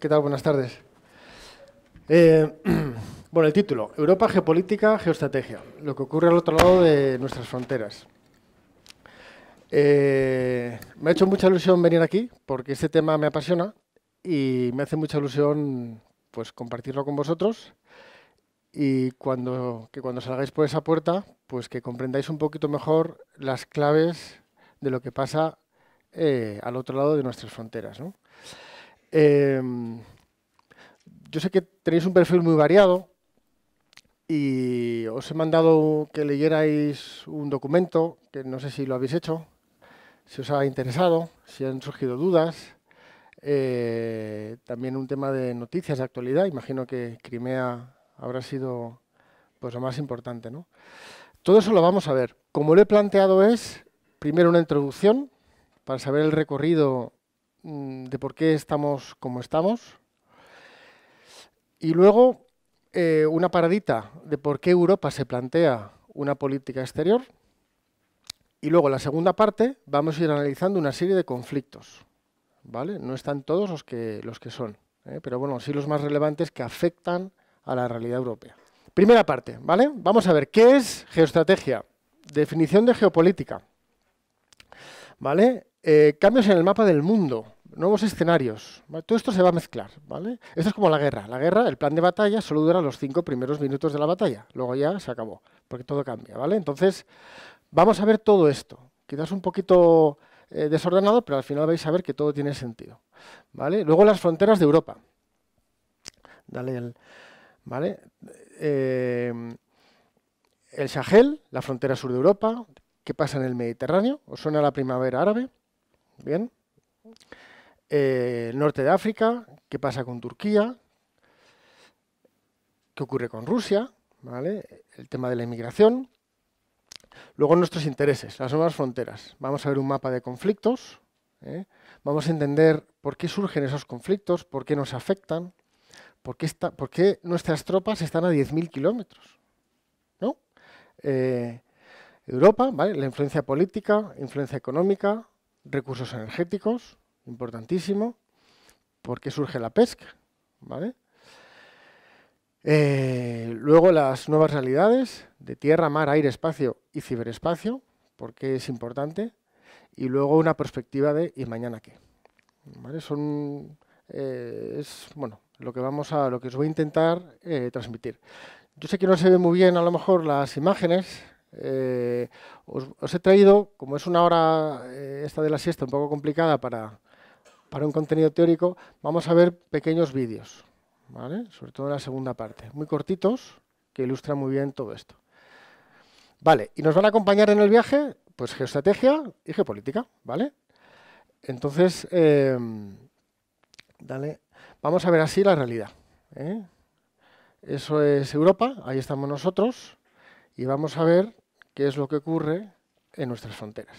¿Qué tal? Buenas tardes. Eh, bueno, el título, Europa geopolítica, geoestrategia, lo que ocurre al otro lado de nuestras fronteras. Eh, me ha hecho mucha ilusión venir aquí porque este tema me apasiona y me hace mucha ilusión pues compartirlo con vosotros y cuando, que cuando salgáis por esa puerta, pues que comprendáis un poquito mejor las claves de lo que pasa eh, al otro lado de nuestras fronteras. ¿no? Em, yo sé que tenéis un perfil muy variado y os he mandado que leyerais un documento, que no sé si lo habéis hecho, si os ha interesado, si han surgido dudas. Eh, también un tema de noticias de actualidad. Imagino que Crimea habrá sido pues, lo más importante. ¿no? Todo eso lo vamos a ver. Como lo he planteado es, primero una introducción para saber el recorrido Mm, de por qué estamos como estamos. Y luego eh, una paradita de por qué Europa se plantea una política exterior. Y luego la segunda parte vamos a ir analizando una serie de conflictos. ¿vale? No están todos los que, los que son, ¿eh? pero bueno, sí los más relevantes que afectan a la realidad europea. Primera parte, ¿vale? Vamos a ver qué es geoestrategia. Definición de geopolítica. ¿Vale? Eh, cambios en el mapa del mundo, nuevos escenarios. Todo esto se va a mezclar, ¿vale? Esto es como la guerra. La guerra, el plan de batalla, solo dura los cinco primeros minutos de la batalla. Luego ya se acabó, porque todo cambia, ¿vale? Entonces, vamos a ver todo esto. Quizás un poquito eh, desordenado, pero al final vais a ver que todo tiene sentido, ¿vale? Luego las fronteras de Europa. Dale el... ¿Vale? Em, el Sahel, la frontera sur de Europa, ¿qué pasa en el Mediterráneo? ¿Os suena la primavera árabe? Bien. Eh, norte de África, ¿qué pasa con Turquía? ¿Qué ocurre con Rusia? ¿Vale? El tema de la inmigración. Luego nuestros intereses, las nuevas fronteras. Vamos a ver un mapa de conflictos. ¿eh? Vamos a entender por qué surgen esos conflictos, por qué nos afectan, por qué, nuestras tropas están a 10.000 kilómetros. Eh, Europa, ¿vale? la influencia política, influencia económica, recursos energéticos, importantísimo, porque surge la pesca, ¿vale? Eh, luego las nuevas realidades de tierra, mar, aire, espacio y ciberespacio, porque es importante. Y luego una perspectiva de ¿y mañana qué? ¿Vale? Son, eh, es bueno, lo que, vamos a, lo que os voy a intentar eh, transmitir. Yo sé que no se ve muy bien a lo mejor las imágenes, eh, os, he traído, como es una hora eh, esta de la siesta un poco complicada para, un contenido teórico, vamos a ver pequeños vídeos, sobre todo en la segunda parte, muy cortitos, que ilustran muy bien todo esto. Vale, y nos van a acompañar en el viaje, pues geoestrategia y geopolítica, ¿vale? Entonces, em, vamos a ver así la realidad. ¿eh? Eso es Europa, ahí estamos nosotros y vamos a ver qué es lo que ocurre en nuestras fronteras.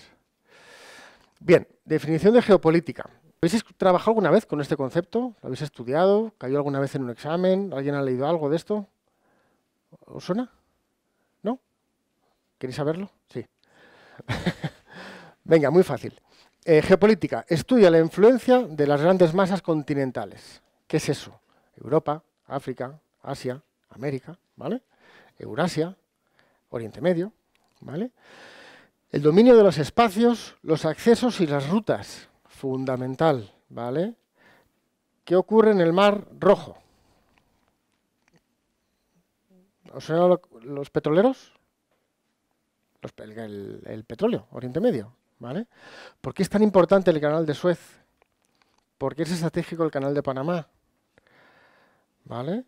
Bien, definición de geopolítica. ¿Habéis trabajado alguna vez con este concepto? ¿Lo habéis estudiado? ¿Cayó alguna vez en un examen? ¿Alguien ha leído algo de esto? ¿Os suena? ¿No? ¿Queréis saberlo? Sí. Venga, muy fácil. Eh, geopolítica. Estudia la influencia de las grandes masas continentales. ¿Qué es eso? Europa, África, Asia, América, ¿vale? Eurasia, Oriente Medio, ¿vale? El dominio de los espacios, los accesos y las rutas, fundamental, ¿vale? ¿Qué ocurre en el Mar Rojo? O sea, los petroleros? el, el, petróleo, Oriente Medio, ¿vale? ¿Por qué es tan importante el canal de Suez? ¿Por qué es estratégico el canal de Panamá? ¿Vale?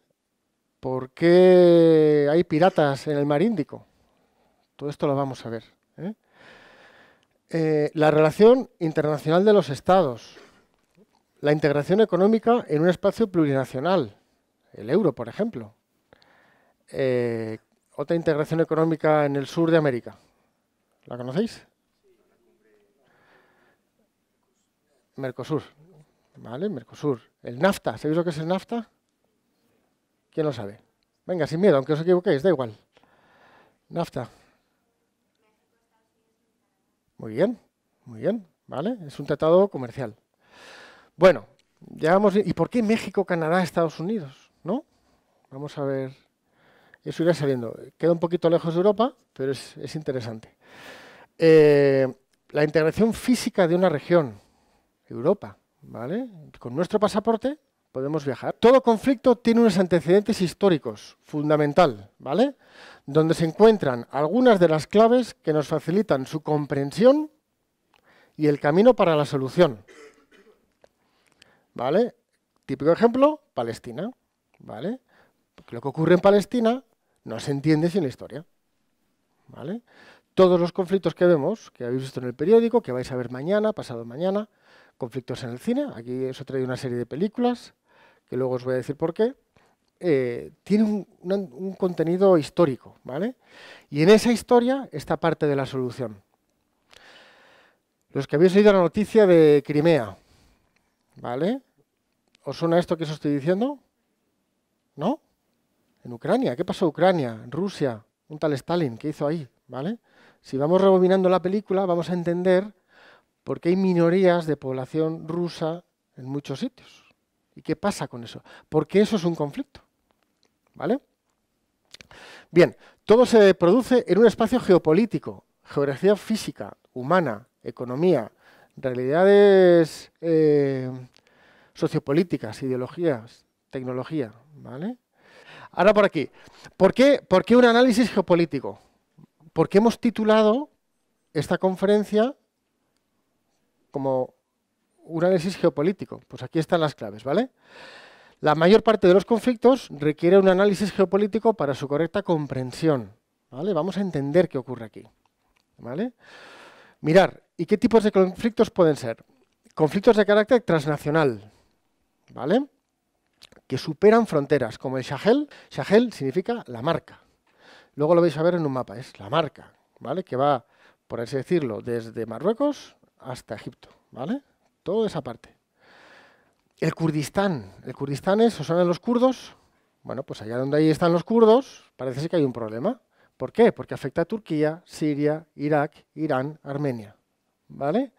¿Por qué hay piratas en el mar Índico? Todo esto lo vamos a ver. ¿eh? Eh, la relación internacional de los estados. La integración económica en un espacio plurinacional. El euro, por ejemplo. Eh, otra integración económica en el sur de América. ¿La conocéis? Mercosur. ¿Vale? Mercosur. El NAFTA. ¿Sabéis lo que es el NAFTA? ¿Quién lo sabe? Venga, sin miedo, aunque os equivoquéis, da igual. NAFTA. Muy bien, muy bien, ¿vale? Es un tratado comercial. Bueno, ya vamos. ¿Y por qué México, Canadá, Estados Unidos? ¿No? Vamos a ver. Eso irá saliendo. Queda un poquito lejos de Europa, pero es, interesante. Eh, la integración física de una región, Europa, ¿vale? Con nuestro pasaporte podemos viajar. Todo conflicto tiene unos antecedentes históricos, fundamental, ¿vale? Donde se encuentran algunas de las claves que nos facilitan su comprensión y el camino para la solución. ¿Vale? Típico ejemplo, Palestina, ¿vale? lo que ocurre en Palestina no se entiende sin la historia. ¿Vale? Todos los conflictos que vemos, que habéis visto en el periódico, que vais a ver mañana, pasado mañana, conflictos en el cine, aquí os he una serie de películas, que luego os voy a decir por qué, eh, tiene un, contenido histórico, ¿vale? Y en esa historia está parte de la solución. Los que habéis oído la noticia de Crimea, ¿vale? ¿Os suena esto que os estoy diciendo? ¿No? En Ucrania, ¿qué pasó en Ucrania? Rusia, un tal Stalin, ¿qué hizo ahí? ¿Vale? Si vamos rebobinando la película, vamos a entender por qué hay minorías de población rusa en muchos sitios. ¿Y qué pasa con eso? Porque eso es un conflicto. ¿Vale? Bien, todo se produce en un espacio geopolítico, geografía física, humana, economía, realidades eh, sociopolíticas, ideologías, tecnología, ¿vale? Ahora por aquí, ¿por qué, por qué un análisis geopolítico? Porque hemos titulado esta conferencia como un análisis geopolítico. Pues aquí están las claves, ¿vale? La mayor parte de los conflictos requiere un análisis geopolítico para su correcta comprensión. ¿vale? Vamos a entender qué ocurre aquí. ¿vale? Mirar, ¿y qué tipos de conflictos pueden ser? Conflictos de carácter transnacional, ¿vale? que superan fronteras, como el Sahel. Sahel significa la marca. Luego lo vais a ver en un mapa, es la marca, ¿vale? que va, por así decirlo, desde Marruecos hasta Egipto. ¿vale? todo esa parte. El Kurdistán. El Kurdistán es, o son los kurdos? Bueno, pues allá donde ahí están los kurdos, parece que hay un problema. ¿Por qué? Porque afecta a Turquía, Siria, Irak, Irán, Armenia. ¿Vale?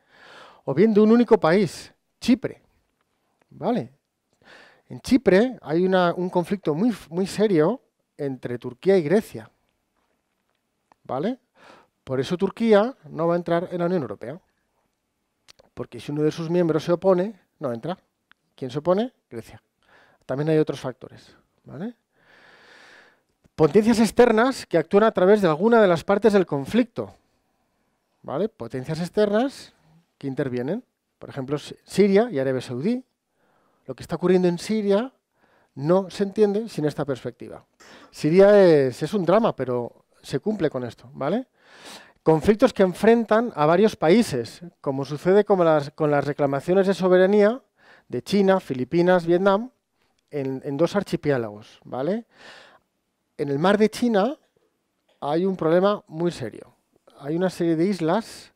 O bien de un único país, Chipre. ¿Vale? En Chipre hay un conflicto muy, muy serio entre Turquía y Grecia. ¿Vale? Por eso Turquía no va a entrar en la Unión Europea. Porque si uno de sus miembros se opone, no entra. ¿Quién se opone? Grecia. También hay otros factores. Potencias externas que actúan a través de alguna de las partes del conflicto. ¿vale? Potencias externas que intervienen. Por ejemplo, Siria y Arabia Saudí. Lo que está ocurriendo en Siria no se entiende sin esta perspectiva. Siria es, un drama, pero se cumple con esto, ¿vale? conflictos que enfrentan a varios países, como sucede con las, reclamaciones de soberanía de China, Filipinas, Vietnam, en, dos archipiélagos. ¿vale? En el mar de China hay un problema muy serio. Hay una serie de islas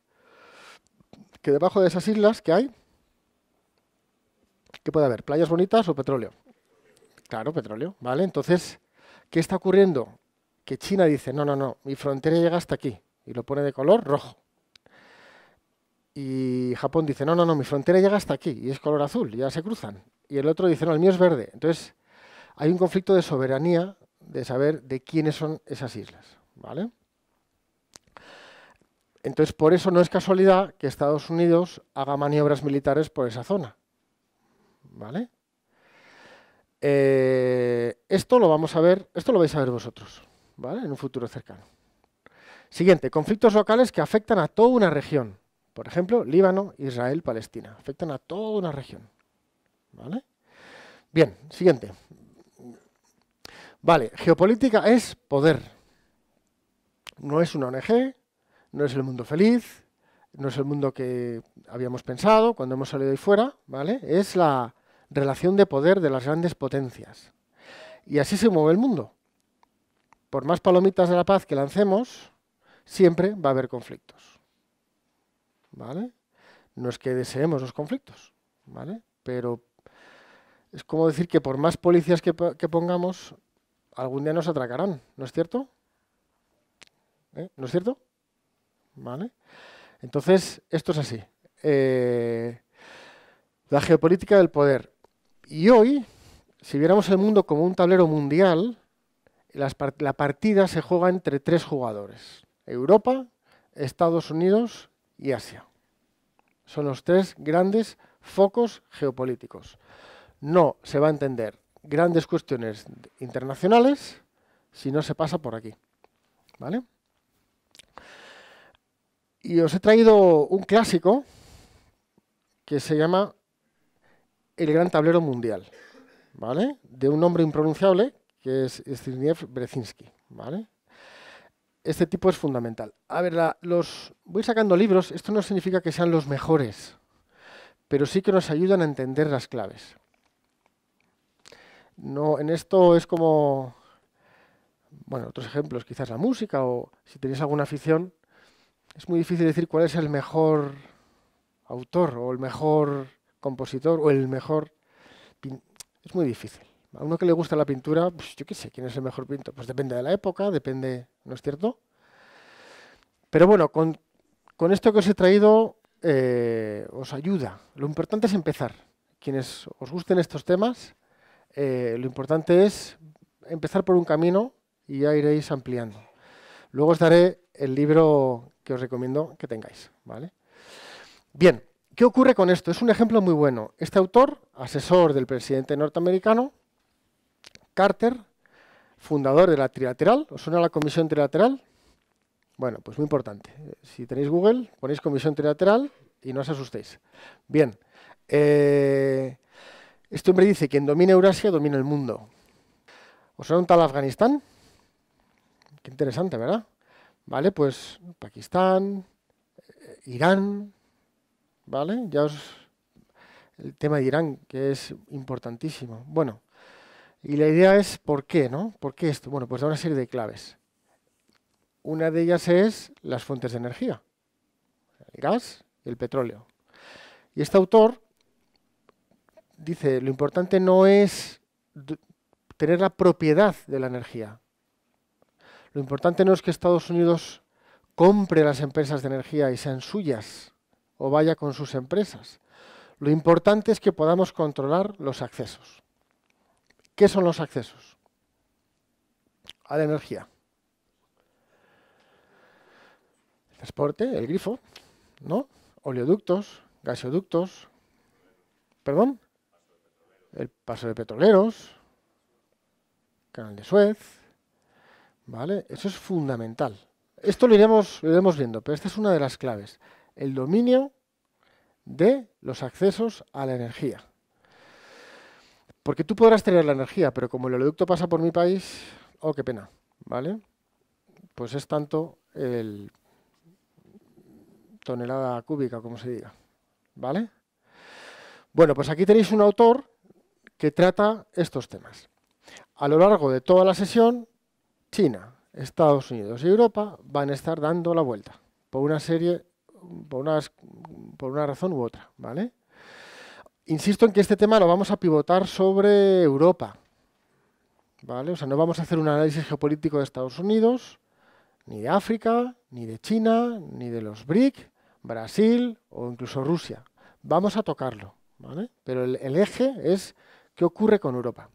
que debajo de esas islas ¿qué hay, ¿qué puede haber? ¿Playas bonitas o petróleo? Claro, petróleo, ¿vale? Entonces, ¿qué está ocurriendo? Que China dice, no, no, no, mi frontera llega hasta aquí y lo pone de color rojo. Y Japón dice, no, no, no, mi frontera llega hasta aquí y es color azul, ya se cruzan. Y el otro dice, no, el mío es verde. Entonces, hay un conflicto de soberanía, de saber de quiénes son esas islas. ¿vale? Entonces, por eso no es casualidad que Estados Unidos haga maniobras militares por esa zona. ¿Vale? Eh, esto lo vamos a ver, esto lo vais a ver vosotros, ¿vale? En un futuro cercano. Siguiente, conflictos locales que afectan a toda una región. Por ejemplo, Líbano, Israel, Palestina. Afectan a toda una región. ¿Vale? Bien, siguiente. Vale, geopolítica es poder. No es una ONG, no es el mundo feliz, no es el mundo que habíamos pensado cuando hemos salido ahí fuera, ¿vale? Es la relación de poder de las grandes potencias. Y así se mueve el mundo. Por más palomitas de la paz que lancemos, siempre va a haber conflictos. ¿Vale? No es que deseemos los conflictos, ¿vale? Pero es como decir que por más policías que, pongamos, algún día nos atracarán, ¿no es cierto? ¿Eh? ¿No es cierto? ¿Vale? Entonces, esto es así. Eh, la geopolítica del poder. Y hoy, si viéramos el mundo como un tablero mundial, la partida se juega entre tres jugadores. Europa, Estados Unidos y Asia. Son los tres grandes focos geopolíticos. No se va a entender grandes cuestiones internacionales si no se pasa por aquí. ¿Vale? Y os he traído un clásico que se llama El Gran Tablero Mundial, ¿vale? De un nombre impronunciable que es Zbigniew Brzezinski, ¿vale? este tipo es fundamental. A ver, los voy sacando libros, esto no significa que sean los mejores, pero sí que nos ayudan a entender las claves. No, en esto es como, bueno, otros ejemplos, quizás la música o si tenéis alguna afición, es muy difícil decir cuál es el mejor autor o el mejor compositor o el mejor... Es muy difícil. A uno que le gusta la pintura, pues yo qué sé, ¿quién es el mejor pintor? Pues depende de la época, depende, ¿no es cierto? Pero bueno, con, esto que os he traído eh, os ayuda. Lo importante es empezar. Quienes os gusten estos temas, eh, lo importante es empezar por un camino y ya iréis ampliando. Luego os daré el libro que os recomiendo que tengáis, ¿vale? Bien, ¿qué ocurre con esto? Es un ejemplo muy bueno. Este autor, asesor del presidente norteamericano, Carter, fundador de la Trilateral. ¿Os suena la Comisión Trilateral? Bueno, pues muy importante. Si tenéis Google, ponéis Comisión Trilateral y no os asustéis. Bien. Eh, este hombre dice, quien domina Eurasia domina el mundo. ¿Os suena un tal Afganistán? Qué interesante, ¿verdad? Vale, pues Pakistán, eh, Irán, ¿vale? Ya os... El tema de Irán, que es importantísimo. Bueno, y la idea es por qué, ¿no? ¿Por qué esto? Bueno, pues da una serie de claves. Una de ellas es las fuentes de energía, el gas y el petróleo. Y este autor dice, lo importante no es tener la propiedad de la energía. Lo importante no es que Estados Unidos compre las empresas de energía y sean suyas o vaya con sus empresas. Lo importante es que podamos controlar los accesos. ¿Qué son los accesos? A la energía. El transporte, el grifo, ¿no? Oleoductos, gasoductos, perdón, el paso de petroleros, canal de Suez, ¿vale? Eso es fundamental. Esto lo iremos, lo iremos viendo, pero esta es una de las claves. El dominio de los accesos a la energía. Porque tú podrás tener la energía, pero como el oleoducto pasa por mi país, oh, qué pena, ¿vale? Pues es tanto el tonelada cúbica, como se diga, ¿vale? Bueno, pues aquí tenéis un autor que trata estos temas. A lo largo de toda la sesión, China, Estados Unidos y Europa van a estar dando la vuelta por una serie, por una, por una razón u otra, ¿vale? Insisto en que este tema lo vamos a pivotar sobre Europa. ¿Vale? O sea, no vamos a hacer un análisis geopolítico de Estados Unidos, ni de África, ni de China, ni de los BRIC, Brasil o incluso Rusia. Vamos a tocarlo, ¿vale? Pero el, eje es qué ocurre con Europa.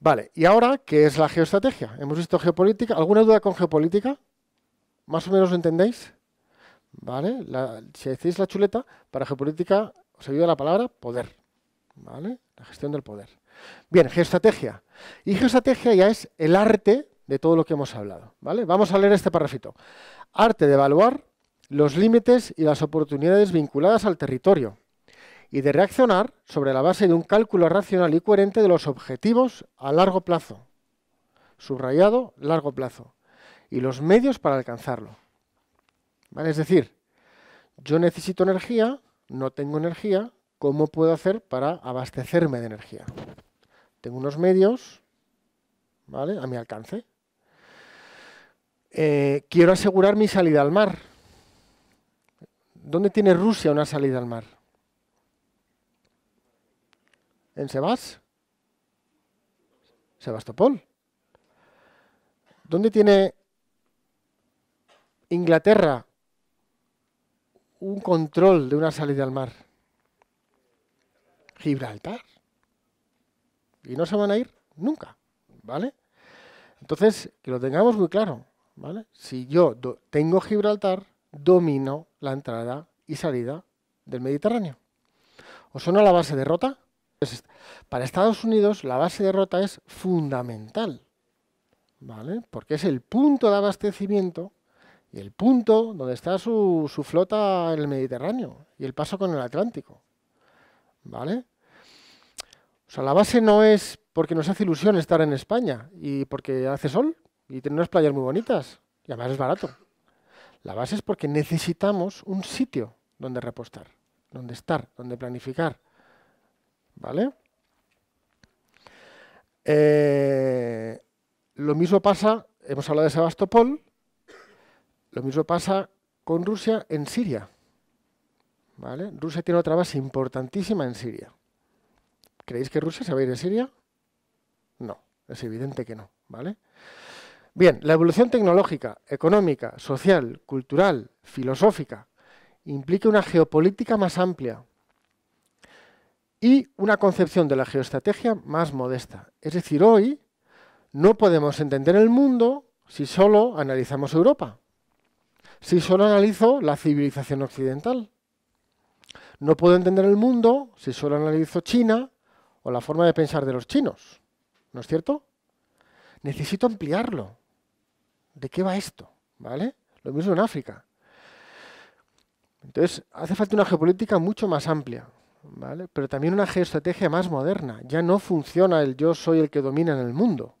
Vale, y ahora, ¿qué es la geoestrategia? Hemos visto geopolítica. ¿Alguna duda con geopolítica? ¿Más o menos lo entendéis? ¿Vale? La, si decís la chuleta, para geopolítica se de la palabra poder. ¿Vale? La gestión del poder. Bien, geoestrategia. Y geoestrategia ya es el arte de todo lo que hemos hablado. ¿Vale? Vamos a leer este parrafito. Arte de evaluar los límites y las oportunidades vinculadas al territorio y de reaccionar sobre la base de un cálculo racional y coherente de los objetivos a largo plazo, subrayado largo plazo, y los medios para alcanzarlo. Es decir, yo necesito energía, no tengo energía, ¿cómo puedo hacer para abastecerme de energía? Tengo unos medios, ¿vale? A mi alcance. Eh, quiero asegurar mi salida al mar. ¿Dónde tiene Rusia una salida al mar? ¿En Sebas? Sebastopol. ¿Dónde tiene Inglaterra un control de una salida al mar? Gibraltar. Y no se van a ir nunca, ¿vale? Entonces, que lo tengamos muy claro, ¿vale? Si yo tengo Gibraltar, domino la entrada y salida del Mediterráneo. ¿O suena la base de rota? Pues, para Estados Unidos la base de rota es fundamental, ¿vale? Porque es el punto de abastecimiento y el punto donde está su, flota en el Mediterráneo y el paso con el Atlántico. ¿Vale? O sea, la base no es porque nos hace ilusión estar en España y porque hace sol y tiene unas playas muy bonitas y además es barato. La base es porque necesitamos un sitio donde repostar, donde estar, donde planificar. ¿Vale? Eh, lo mismo pasa, hemos hablado de Sebastopol, lo mismo pasa con Rusia en Siria. ¿Vale? Rusia tiene otra base importantísima en Siria. ¿Creéis que Rusia se va a ir a Siria? No, es evidente que no, ¿vale? Bien, la evolución tecnológica, económica, social, cultural, filosófica, implica una geopolítica más amplia y una concepción de la geoestrategia más modesta. Es decir, hoy no podemos entender el mundo si solo analizamos Europa si solo analizo la civilización occidental. No puedo entender el mundo si solo analizo China o la forma de pensar de los chinos. ¿No es cierto? Necesito ampliarlo. ¿De qué va esto? ¿Vale? Lo mismo en África. Entonces, hace falta una geopolítica mucho más amplia, ¿vale? Pero también una geoestrategia más moderna. Ya no funciona el yo soy el que domina en el mundo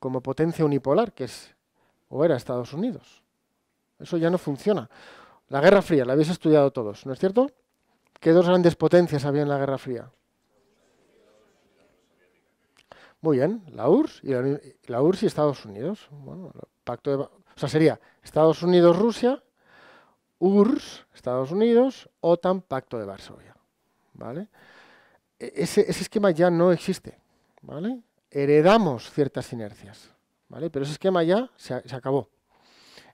como potencia unipolar que es o era Estados Unidos. Eso ya no funciona. La Guerra Fría, la habéis estudiado todos, ¿no es cierto? ¿Qué dos grandes potencias había en la Guerra Fría? Muy bien, la URSS y, Estados Unidos. pacto o sea, sería Estados Unidos-Rusia, URSS, Estados Unidos, OTAN, Pacto de Varsovia. ¿Vale? E, ese, esquema ya no existe. ¿Vale? Heredamos ciertas inercias. ¿Vale? Pero ese esquema ya se acabó.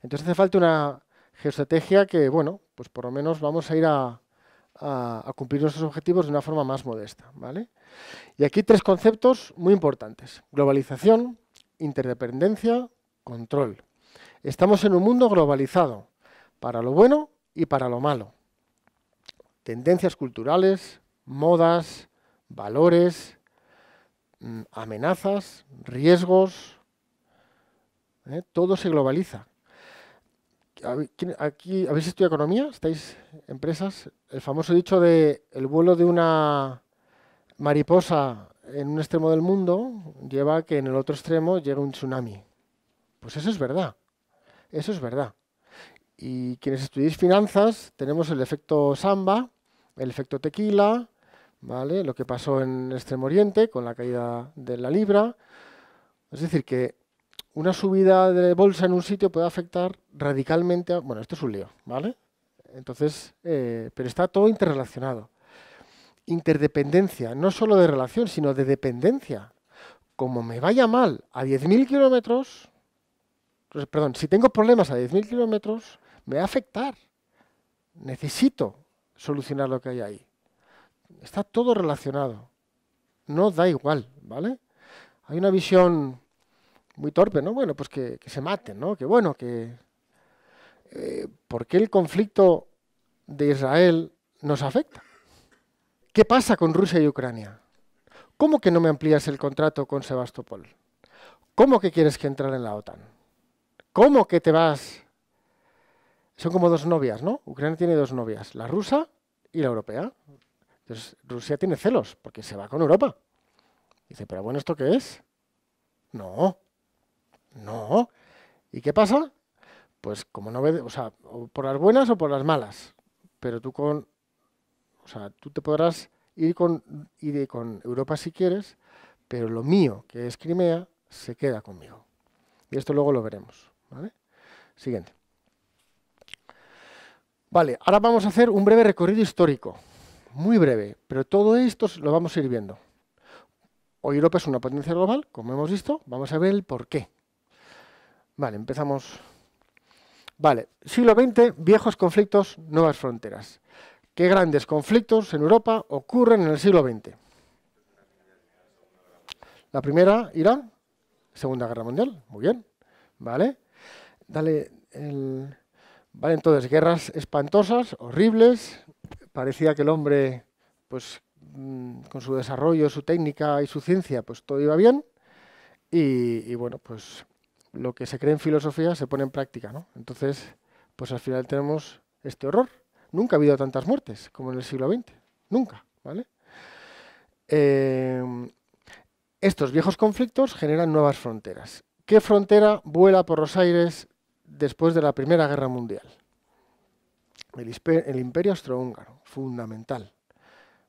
Entonces hace falta una geoestrategia que, bueno, pues por lo menos vamos a ir a, cumplir nuestros objetivos de una forma más modesta. ¿vale? Y aquí tres conceptos muy importantes. Globalización, interdependencia, control. Estamos en un mundo globalizado, para lo bueno y para lo malo. Tendencias culturales, modas, valores, mm, amenazas, riesgos, ¿eh? todo se globaliza aquí, ¿habéis estudiado economía? ¿Estáis empresas? El famoso dicho de el vuelo de una mariposa en un extremo del mundo lleva a que en el otro extremo llegue un tsunami. Pues eso es verdad. Eso es verdad. Y quienes estudiéis finanzas, tenemos el efecto samba, el efecto tequila, ¿vale? Lo que pasó en Extremo Oriente con la caída de la libra. Es decir, que una subida de bolsa en un sitio puede afectar radicalmente a... Bueno, esto es un lío, ¿vale? Entonces, eh, pero está todo interrelacionado. Interdependencia, no solo de relación, sino de dependencia. Como me vaya mal a 10.000 kilómetros, pues, perdón, si tengo problemas a 10.000 kilómetros, me va a afectar. Necesito solucionar lo que hay ahí. Está todo relacionado. No da igual, ¿vale? Hay una visión muy torpe, ¿no? Bueno, pues que, se maten, ¿no? Que bueno, que... Eh, ¿Por qué el conflicto de Israel nos afecta? ¿Qué pasa con Rusia y Ucrania? ¿Cómo que no me amplías el contrato con Sebastopol? ¿Cómo que quieres que entrar en la OTAN? ¿Cómo que te vas? Son como dos novias, ¿no? Ucrania tiene dos novias, la rusa y la europea. Entonces Rusia tiene celos porque se va con Europa. Dice, pero bueno, ¿esto qué es? No, no. ¿Y qué pasa? Pues como no ve, o sea, por las buenas o por las malas. Pero tú con, o sea, tú te podrás ir con, ir con Europa si quieres, pero lo mío, que es Crimea, se queda conmigo. Y esto luego lo veremos. ¿vale? Siguiente. Vale, ahora vamos a hacer un breve recorrido histórico. Muy breve, pero todo esto lo vamos a ir viendo. Hoy Europa es una potencia global, como hemos visto, vamos a ver el por qué Vale, empezamos. Vale, siglo XX, viejos conflictos, nuevas fronteras. ¿Qué grandes conflictos en Europa ocurren en el siglo XX? La primera, Irán, Segunda Guerra Mundial, muy bien, ¿vale? Dale Vale, entonces, guerras espantosas, horribles, parecía que el hombre, pues, mm, con su desarrollo, su técnica y su ciencia, pues todo iba bien, y, y bueno, pues lo que se cree en filosofía se pone en práctica, ¿no? Entonces, pues al final tenemos este horror. Nunca ha habido tantas muertes como en el siglo XX. Nunca, ¿vale? Eh, estos viejos conflictos generan nuevas fronteras. ¿Qué frontera vuela por los aires después de la Primera Guerra Mundial? El, Imperio Austrohúngaro, fundamental.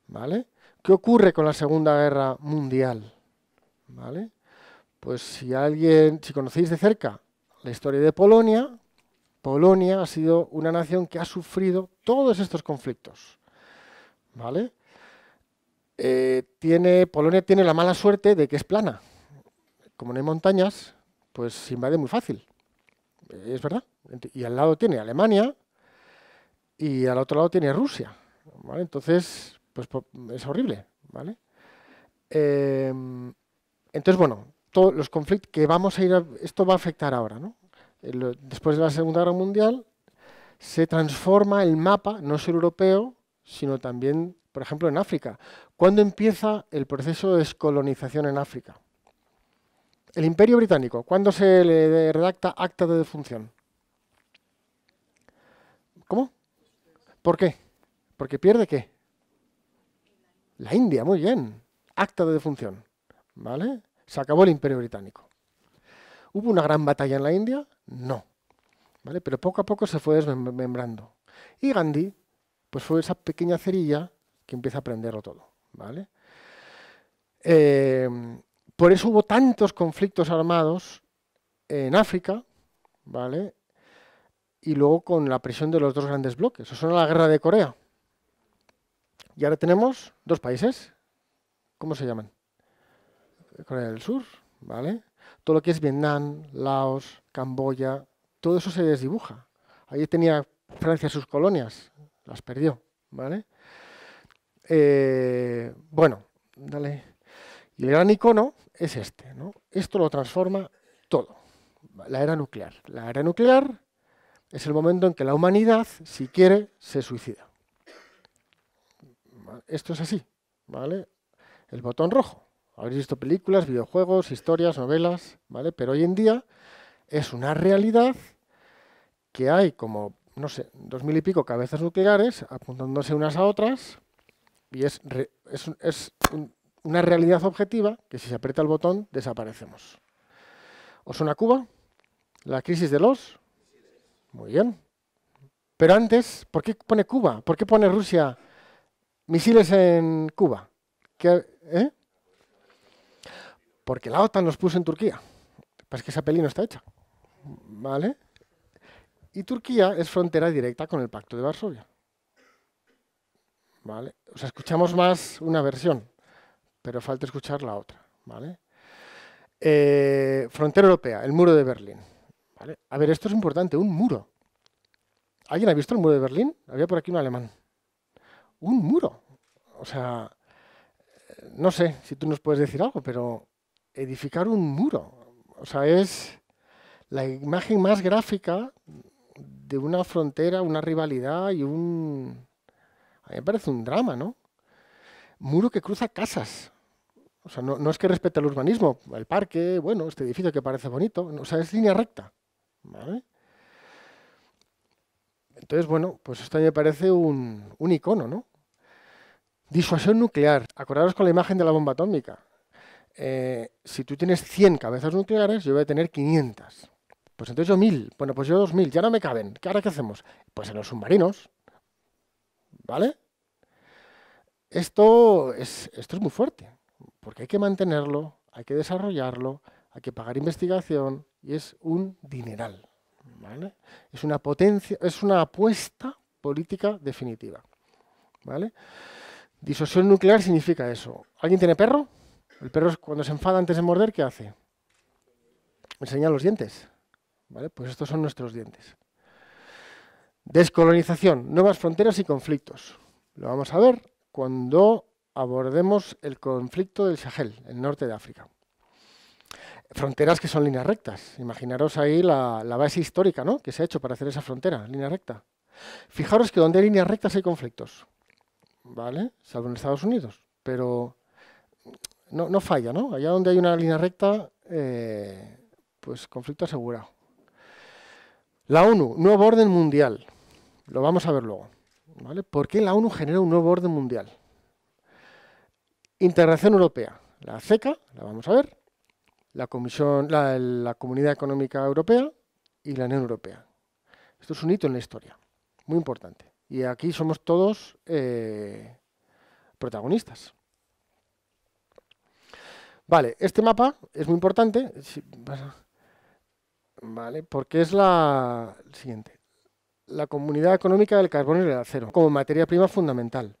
¿Vale? ¿Qué ocurre con la Segunda Guerra Mundial? ¿Vale? pues si alguien, si conocéis de cerca la historia de Polonia, Polonia ha sido una nación que ha sufrido todos estos conflictos. ¿Vale? Eh, tiene, Polonia tiene la mala suerte de que es plana. Como no hay montañas, pues se invade muy fácil. Es verdad. Y al lado tiene Alemania y al otro lado tiene Rusia. ¿Vale? Entonces, pues es horrible. ¿Vale? Em, entonces, bueno, los conflictos que vamos a ir, a, esto va a afectar ahora, ¿no? Después de la Segunda Guerra Mundial se transforma el mapa, no solo europeo, sino también, por ejemplo, en África. ¿Cuándo empieza el proceso de descolonización en África? El Imperio Británico, ¿cuándo se le redacta acta de defunción? ¿Cómo? ¿Por qué? Porque pierde qué? La India, muy bien. Acta de defunción. ¿Vale? Se acabó el imperio británico. ¿Hubo una gran batalla en la India? No. ¿Vale? Pero poco a poco se fue desmembrando. Y Gandhi, pues fue esa pequeña cerilla que empieza a prenderlo todo. ¿vale? Eh, por eso hubo tantos conflictos armados en África, ¿vale? Y luego con la presión de los dos grandes bloques. Eso son la guerra de Corea. Y ahora tenemos dos países. ¿Cómo se llaman? Corea del Sur, ¿vale? Todo lo que es Vietnam, Laos, Camboya, todo eso se desdibuja. Ahí tenía Francia sus colonias, las perdió, ¿vale? Eh, bueno, dale. Y el gran icono es este, ¿no? Esto lo transforma todo. La era nuclear. La era nuclear es el momento en que la humanidad, si quiere, se suicida. Esto es así, ¿vale? El botón rojo. Habéis visto películas, videojuegos, historias, novelas, ¿vale? Pero hoy en día es una realidad que hay como, no sé, dos mil y pico cabezas nucleares apuntándose unas a otras y es, una realidad objetiva que si se aprieta el botón desaparecemos. ¿Os suena Cuba? ¿La crisis de los? Muy bien. Pero antes, ¿por qué pone Cuba? ¿Por qué pone Rusia misiles en Cuba? ¿Qué, ¿Eh? Porque la OTAN los puso en Turquía. Pero es que esa peli no está hecha. ¿Vale? Y Turquía es frontera directa con el Pacto de Varsovia. ¿Vale? O sea, escuchamos más una versión, pero falta escuchar la otra. ¿Vale? Eh, frontera europea, el muro de Berlín. ¿Vale? A ver, esto es importante, un muro. ¿Alguien ha visto el muro de Berlín? Había por aquí un alemán. Un muro. O sea, eh, no sé si tú nos puedes decir algo, pero edificar un muro. O sea, es la imagen más gráfica de una frontera, una rivalidad y un... A mí me parece un drama, ¿no? Muro que cruza casas. O sea, no, es que respete el urbanismo, el parque, bueno, este edificio que parece bonito. O sea, es línea recta. ¿vale? Entonces, bueno, pues esto me parece un, un icono, ¿no? Disuasión nuclear. Acordaros con la imagen de la bomba atómica. Eh, si tú tienes 100 cabezas nucleares, yo voy a tener 500. Pues entonces yo 1000, bueno, pues yo 2000, ya no me caben. ¿Qué ahora qué hacemos? Pues en los submarinos. ¿Vale? Esto es, esto es muy fuerte, porque hay que mantenerlo, hay que desarrollarlo, hay que pagar investigación y es un dineral. ¿vale? Es una potencia, es una apuesta política definitiva. ¿Vale? Disosión nuclear significa eso. ¿Alguien tiene perro? El perro cuando se enfada antes de morder, ¿qué hace? Enseña los dientes. ¿Vale? Pues estos son nuestros dientes. Descolonización, nuevas fronteras y conflictos. Lo vamos a ver cuando abordemos el conflicto del Sahel, el norte de África. Fronteras que son líneas rectas. Imaginaros ahí la, base histórica ¿no? que se ha hecho para hacer esa frontera, línea recta. Fijaros que donde hay líneas rectas hay conflictos. ¿Vale? Salvo en Estados Unidos. Pero no, falla, ¿no? Allá donde hay una línea recta, eh, pues conflicto asegurado. La ONU, nuevo orden mundial. Lo vamos a ver luego. ¿vale? ¿Por qué la ONU genera un nuevo orden mundial? Integración Europea, la CECA, la vamos a ver, la, Comisión, la, la Comunidad Económica Europea y la Unión Europea. Esto es un hito en la historia, muy importante. Y aquí somos todos eh, protagonistas. Vale, este mapa es muy importante. Vale, porque es la siguiente. La comunidad económica del carbón y del acero como materia prima fundamental.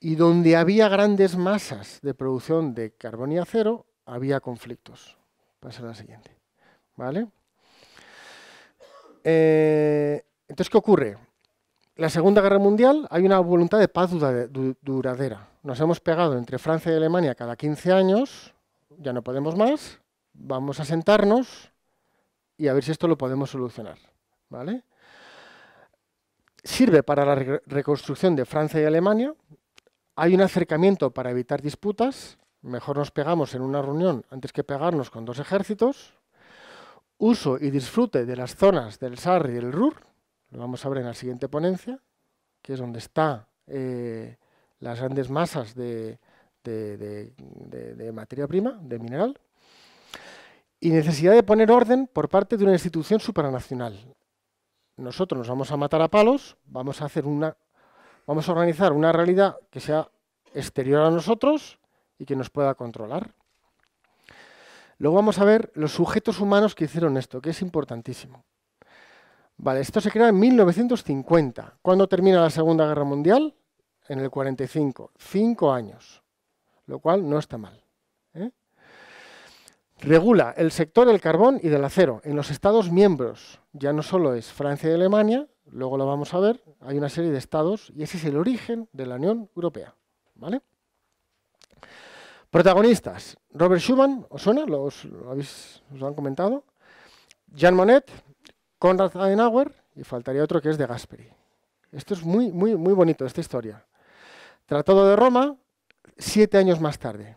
Y donde había grandes masas de producción de carbón y acero, había conflictos. Pasa la siguiente. ¿Vale? Eh, entonces, ¿qué ocurre? La Segunda Guerra Mundial hay una voluntad de paz duradera. Nos hemos pegado entre Francia y Alemania cada 15 años ya no podemos más, vamos a sentarnos y a ver si esto lo podemos solucionar. ¿vale? Sirve para la reconstrucción de Francia y Alemania. Hay un acercamiento para evitar disputas. Mejor nos pegamos en una reunión antes que pegarnos con dos ejércitos. Uso y disfrute de las zonas del Sarre y del Ruhr. Lo vamos a ver en la siguiente ponencia, que es donde están eh, las grandes masas de, de, materia prima, de mineral, y necesidad de poner orden por parte de una institución supranacional. Nosotros nos vamos a matar a palos, vamos a hacer una, vamos a organizar una realidad que sea exterior a nosotros y que nos pueda controlar. Luego vamos a ver los sujetos humanos que hicieron esto, que es importantísimo. Vale, esto se crea en 1950. ¿Cuándo termina la Segunda Guerra Mundial? En el 45, cinco años lo cual no está mal. ¿eh? Regula el sector del carbón y del acero en los Estados miembros. Ya no solo es Francia y Alemania, luego lo vamos a ver, hay una serie de estados y ese es el origen de la Unión Europea. ¿vale? Protagonistas, Robert Schuman, ¿os suena? los lo habéis, han comentado? Jean Monnet, Konrad Adenauer y faltaría otro que es de Gasperi. Esto es muy, muy, muy bonito, esta historia. Tratado de Roma, siete años más tarde.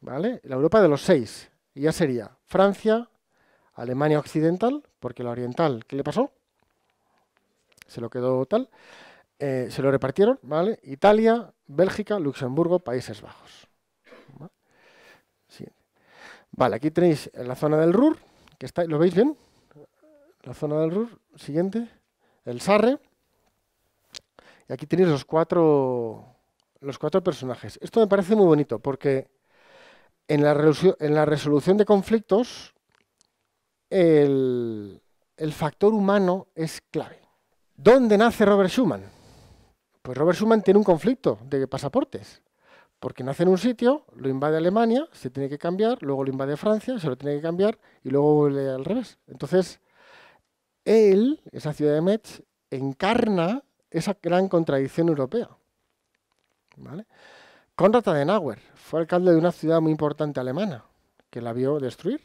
¿vale? La Europa de los seis. ya sería Francia, Alemania Occidental, porque la Oriental, ¿qué le pasó? Se lo quedó tal. Eh, se lo repartieron, ¿vale? Italia, Bélgica, Luxemburgo, Países Bajos. ¿Vale? aquí tenéis la zona del Rur, que está, ¿lo veis bien? La zona del Rur, siguiente, el Sarre. Y aquí tenéis los cuatro los cuatro personajes. Esto me parece muy bonito porque en la, la resolución de conflictos el, factor humano es clave. ¿Dónde nace Robert Schuman? Pues Robert Schuman tiene un conflicto de pasaportes, porque nace en un sitio, lo invade Alemania, se tiene que cambiar, luego lo invade Francia, se lo tiene que cambiar y luego vuelve al revés. Entonces, él, esa ciudad de Metz, encarna esa gran contradicción europea. ¿vale? Konrad Adenauer fue alcalde de una ciudad muy importante alemana, que la vio destruir,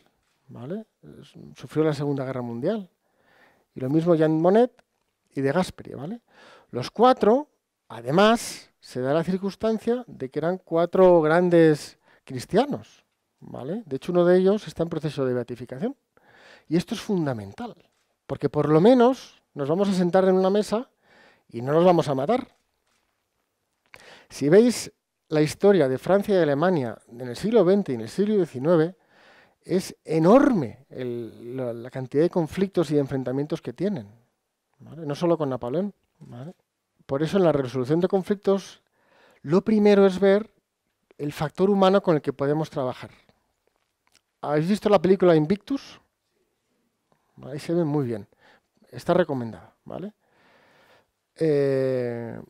Sufrió la Segunda Guerra Mundial. Y lo mismo Jean Monet y de Gasperi, ¿vale? Los cuatro, además, se da la circunstancia de que eran cuatro grandes cristianos, ¿vale? De hecho, uno de ellos está en proceso de beatificación. Y esto es fundamental, porque por lo menos nos vamos a sentar en una mesa y no nos vamos a matar. Si veis la historia de Francia y Alemania en el siglo XX y en el siglo XIX, es enorme la, cantidad de conflictos y enfrentamientos que tienen. No solo con Napoleón. Por eso en la resolución de conflictos, lo primero es ver el factor humano con el que podemos trabajar. ¿Habéis visto la película Invictus? Ahí se ve muy bien. Está recomendada, ¿vale? Eh,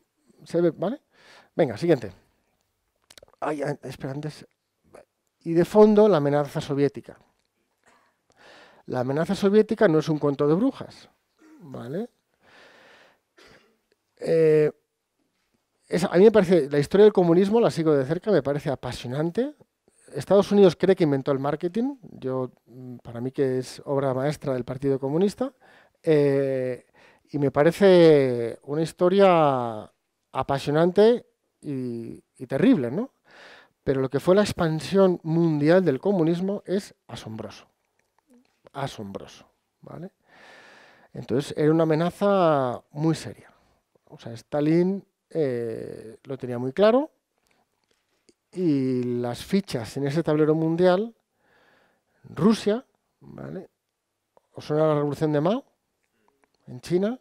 se ve, ¿vale? Venga, siguiente. Ay, Y de fondo, la amenaza soviética. La amenaza soviética no es un cuento de brujas, ¿vale? Eh, a mí me parece, la historia del comunismo la sigo de cerca, me parece apasionante. Estados Unidos cree que inventó el marketing, yo, mm, para mí que es obra maestra del Partido Comunista, eh, y me parece una historia apasionante y, terrible, ¿no? Pero lo que fue la expansión mundial del comunismo es asombroso. Asombroso, ¿vale? Entonces era una amenaza muy seria. O sea, Stalin eh, lo tenía muy claro y las fichas en ese tablero mundial, Rusia, ¿vale? ¿Os suena la revolución de Mao? En China,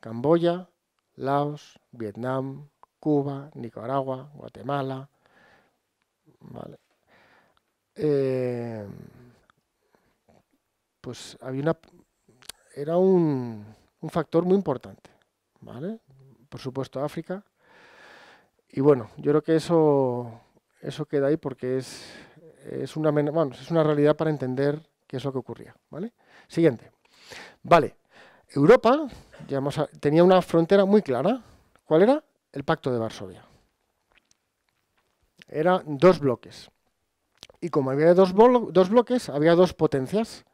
Camboya, Laos, Vietnam, Cuba, Nicaragua, Guatemala. Vale. Em, pues había una. Era un, factor muy importante. ¿Vale? Por supuesto, África. Y bueno, yo creo que eso, eso queda ahí porque es, es, una, bueno, es una realidad para entender qué es lo que ocurría. ¿vale? Siguiente. Vale, Europa tenía una frontera muy clara. ¿Cuál era? el pacto de Varsovia. Eran dos bloques. Y como había dos, dos bloques, había dos potencias,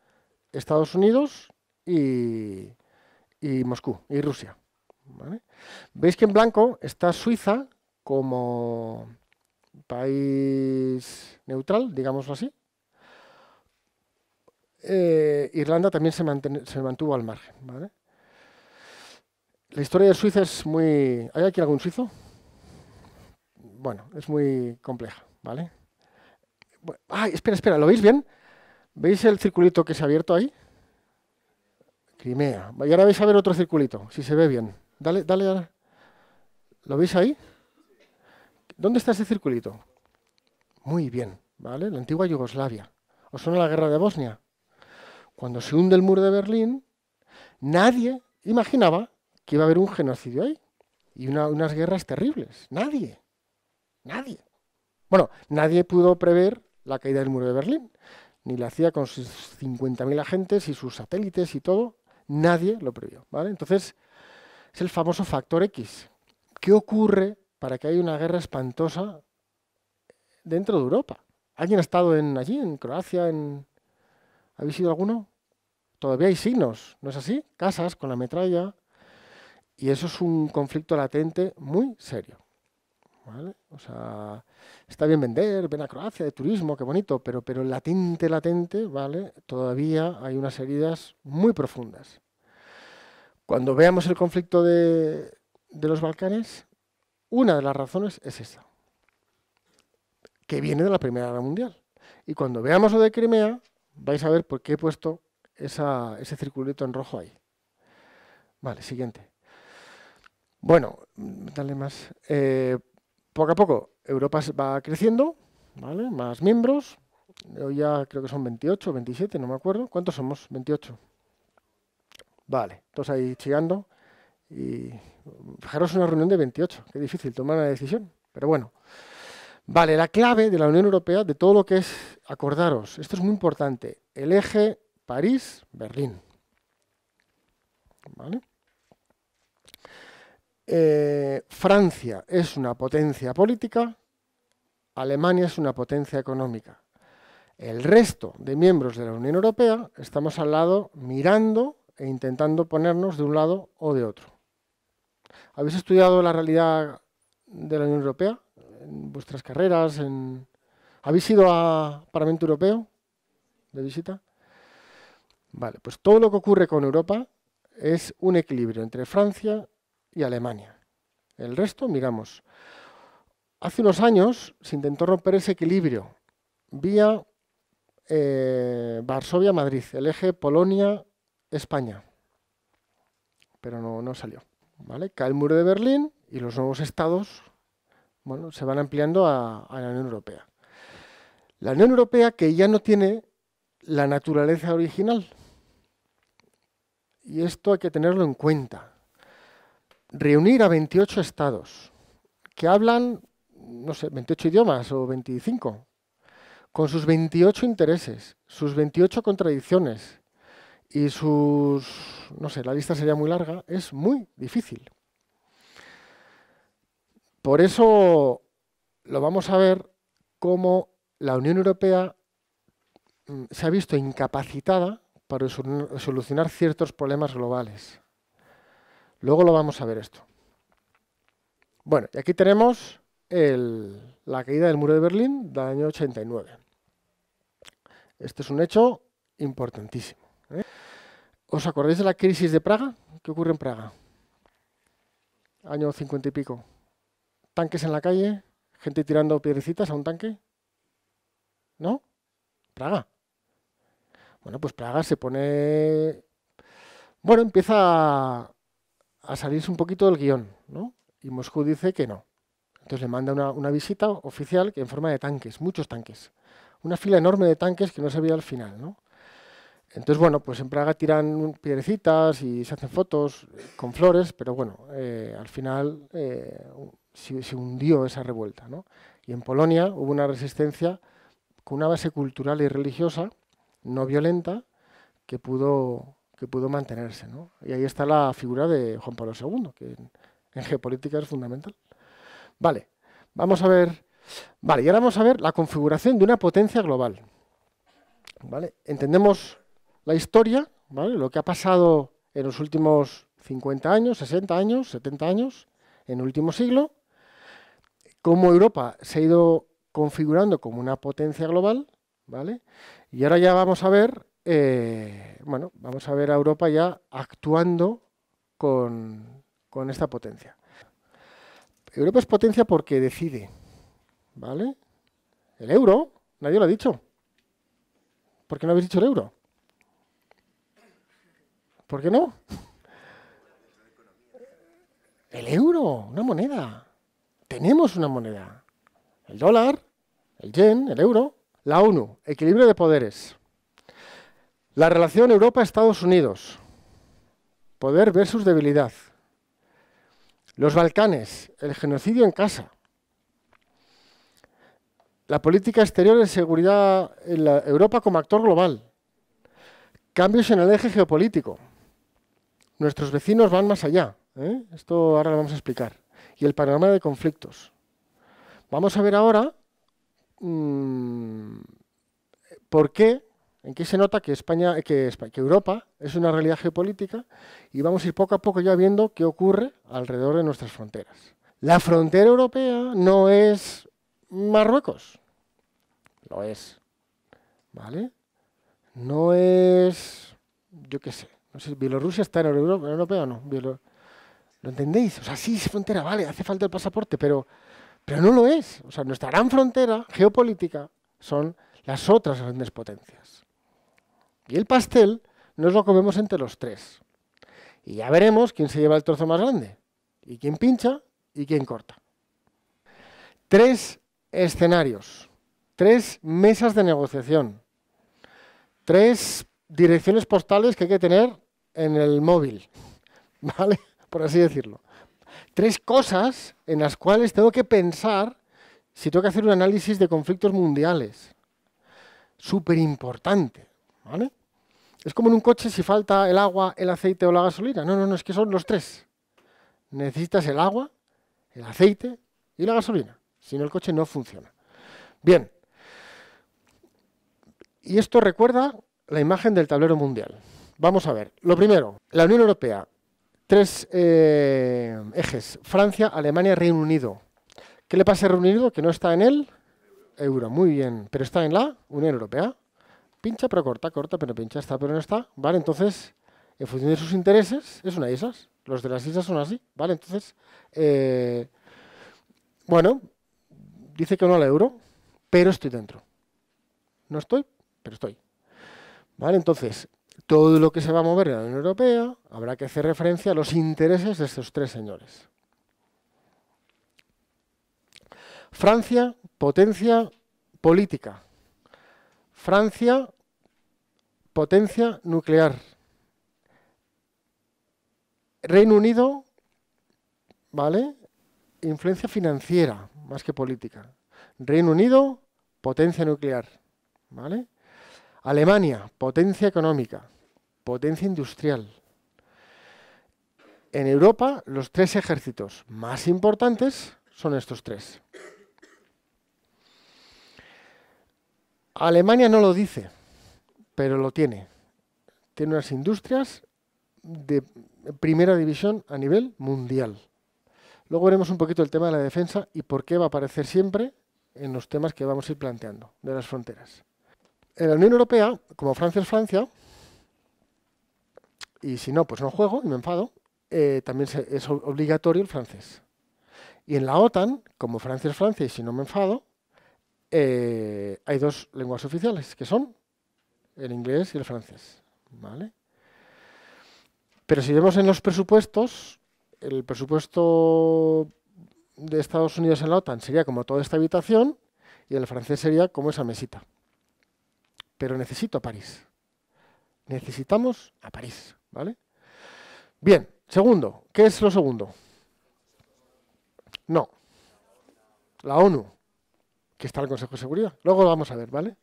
Estados Unidos y, y Moscú, y Rusia. Veis que en blanco está Suiza como país neutral, digámoslo así. Eh, Irlanda también se, se, mantuvo al margen. La historia de Suiza es muy... ¿Hay aquí algún suizo? Bueno, es muy compleja, ¿vale? ¡Ay, espera, espera! ¿Lo veis bien? ¿Veis el circulito que se ha abierto ahí? Crimea. Y ahora vais a ver otro circulito, si se ve bien. Dale, dale. ¿Lo veis ahí? ¿Dónde está ese circulito? Muy bien, ¿vale? La antigua Yugoslavia. ¿Os suena la guerra de Bosnia? Cuando se hunde el muro de Berlín, nadie imaginaba que iba a haber un genocidio ahí y unas guerras terribles. Nadie, nadie. Bueno, nadie pudo prever la caída del muro de Berlín, ni la hacía con sus 50.000 agentes y sus satélites y todo. Nadie lo previó. ¿vale? Entonces, es el famoso factor X. ¿Qué ocurre para que haya una guerra espantosa dentro de Europa? ¿Alguien ha estado allí, en Croacia? En... ¿Habéis ido alguno? Todavía hay signos, ¿no es así? Casas con la metralla, y eso es un conflicto latente muy serio. ¿vale? O sea, está bien vender, ven a Croacia de turismo, qué bonito, pero, pero latente, latente, ¿vale? Todavía hay unas heridas muy profundas. Cuando veamos el conflicto de, los Balcanes, una de las razones es esa, que viene de la Primera Guerra Mundial. Y cuando veamos lo de Crimea, vais a ver por qué he puesto ese circulito en rojo ahí. Vale, siguiente. Bueno, dale más. Eh, poco a poco, Europa va creciendo, ¿vale? Más miembros. Hoy ya creo que son 28, 27, no me acuerdo. ¿Cuántos somos? 28. Vale, todos ahí llegando. Y fijaros una reunión de 28. Qué difícil tomar una decisión, pero bueno. Vale, la clave de la Unión Europea, de todo lo que es, acordaros, esto es muy importante, el eje París-Berlín. ¿Vale? Eh, Francia es una potencia política, Alemania es una potencia económica. El resto de miembros de la Unión Europea estamos al lado mirando e intentando ponernos de un lado o de otro. ¿Habéis estudiado la realidad de la Unión Europea en vuestras carreras? En... ¿Habéis ido a Parlamento Europeo de visita? Vale, pues todo lo que ocurre con Europa es un equilibrio entre Francia y Alemania. El resto miramos. Hace unos años se intentó romper ese equilibrio vía eh, Varsovia-Madrid, el eje Polonia-España. Pero no, no salió. ¿vale? Cae el muro de Berlín y los nuevos estados bueno, se van ampliando a la Unión Europea. La Unión Europea que ya no tiene la naturaleza original. Y esto hay que tenerlo en cuenta reunir a 28 estados que hablan, no sé, 28 idiomas o 25, con sus 28 intereses, sus 28 contradicciones y sus, no sé, la lista sería muy larga, es muy difícil. Por eso lo vamos a ver cómo la Unión Europea mm, se ha visto incapacitada para solucionar ciertos problemas globales. Luego lo vamos a ver esto. Bueno, y aquí tenemos la caída del muro de Berlín del año 89. Este es un hecho importantísimo. ¿eh? ¿Os acordáis de la crisis de Praga? ¿Qué ocurre en Praga? Año 50 y pico. Tanques en la calle, gente tirando piedrecitas a un tanque. ¿No? Praga. Bueno, pues Praga se pone... Bueno, empieza a salirse un poquito del guión, ¿no? Y Moscú dice que no. Entonces le manda una, visita oficial que en forma de tanques, muchos tanques. Una fila enorme de tanques que no se veía al final, ¿no? Entonces, bueno, pues en Praga tiran piedrecitas y se hacen fotos con flores, pero bueno, eh, al final eh, se, se, hundió esa revuelta. ¿no? Y en Polonia hubo una resistencia con una base cultural y religiosa, no violenta, que pudo que pudo mantenerse. ¿no? Y ahí está la figura de Juan Pablo II, que en, geopolítica es fundamental. Vale, vamos a ver. Vale, y ahora vamos a ver la configuración de una potencia global. ¿Vale? Entendemos la historia, lo que ha pasado en los últimos 50 años, 60 años, 70 años, en el último siglo, cómo Europa se ha ido configurando como una potencia global, ¿vale? Y ahora ya vamos a ver eh, bueno, vamos a ver a Europa ya actuando con, con esta potencia. Europa es potencia porque decide, ¿vale? El euro, nadie lo ha dicho. ¿Por qué no habéis dicho el euro? ¿Por qué no? El euro, una moneda. Tenemos una moneda. El dólar, el yen, el euro. La ONU, equilibrio de poderes. La relación Europa-Estados Unidos. Poder versus debilidad. Los Balcanes. El genocidio en casa. La política exterior de seguridad en la Europa como actor global. Cambios en el eje geopolítico. Nuestros vecinos van más allá. ¿eh? Esto ahora lo vamos a explicar. Y el panorama de conflictos. Vamos a ver ahora mm, por qué en que se nota que, España, que, Europa es una realidad geopolítica y vamos a ir poco a poco ya viendo qué ocurre alrededor de nuestras fronteras. La frontera europea no es Marruecos, lo es, ¿vale? No es, yo qué sé, no sé, Bielorrusia está en Europa, o no, ¿lo entendéis? O sea, sí es frontera, vale, hace falta el pasaporte, pero, pero no lo es. O sea, nuestra gran frontera geopolítica son las otras grandes potencias. Y el pastel nos lo comemos entre los tres. Y ya veremos quién se lleva el trozo más grande, y quién pincha, y quién corta. Tres escenarios, tres mesas de negociación, tres direcciones postales que hay que tener en el móvil, ¿vale? Por así decirlo. Tres cosas en las cuales tengo que pensar si tengo que hacer un análisis de conflictos mundiales. Súper importante, ¿vale? Es como en un coche si falta el agua, el aceite o la gasolina. No, no, no, es que son los tres. Necesitas el agua, el aceite y la gasolina. Si no, el coche no funciona. Bien. Y esto recuerda la imagen del tablero mundial. Vamos a ver. Lo primero, la Unión Europea. Tres eh, ejes. Francia, Alemania, Reino Unido. ¿Qué le pasa a Reino Unido? Que no está en el euro. Muy bien. Pero está en la Unión Europea. Pincha pero corta, corta pero pincha, está pero no está. Vale, entonces, en función de sus intereses, es una esas. Los de las islas son así, ¿vale? Entonces, eh, bueno, dice que no al euro, pero estoy dentro. No estoy, pero estoy. Vale, entonces, todo lo que se va a mover en la Unión Europea habrá que hacer referencia a los intereses de estos tres señores. Francia, potencia política. Francia, potencia nuclear. Reino Unido, ¿vale? Influencia financiera, más que política. Reino Unido, potencia nuclear, ¿vale? Alemania, potencia económica, potencia industrial. En Europa, los tres ejércitos más importantes son estos tres. Alemania no lo dice, pero lo tiene. Tiene unas industrias de primera división a nivel mundial. Luego veremos un poquito el tema de la defensa y por qué va a aparecer siempre en los temas que vamos a ir planteando de las fronteras. En la Unión Europea, como Francia es Francia, y si no, pues no juego y me enfado, eh, también es obligatorio el francés. Y en la OTAN, como Francia es Francia y si no me enfado, eh, hay dos lenguas oficiales, que son el inglés y el francés. ¿vale? Pero si vemos en los presupuestos, el presupuesto de Estados Unidos en la OTAN sería como toda esta habitación y el francés sería como esa mesita. Pero necesito a París. Necesitamos a París, ¿vale? Bien, segundo, ¿qué es lo segundo? No, la ONU que está el Consejo de Seguridad. Luego lo vamos a ver, ¿vale?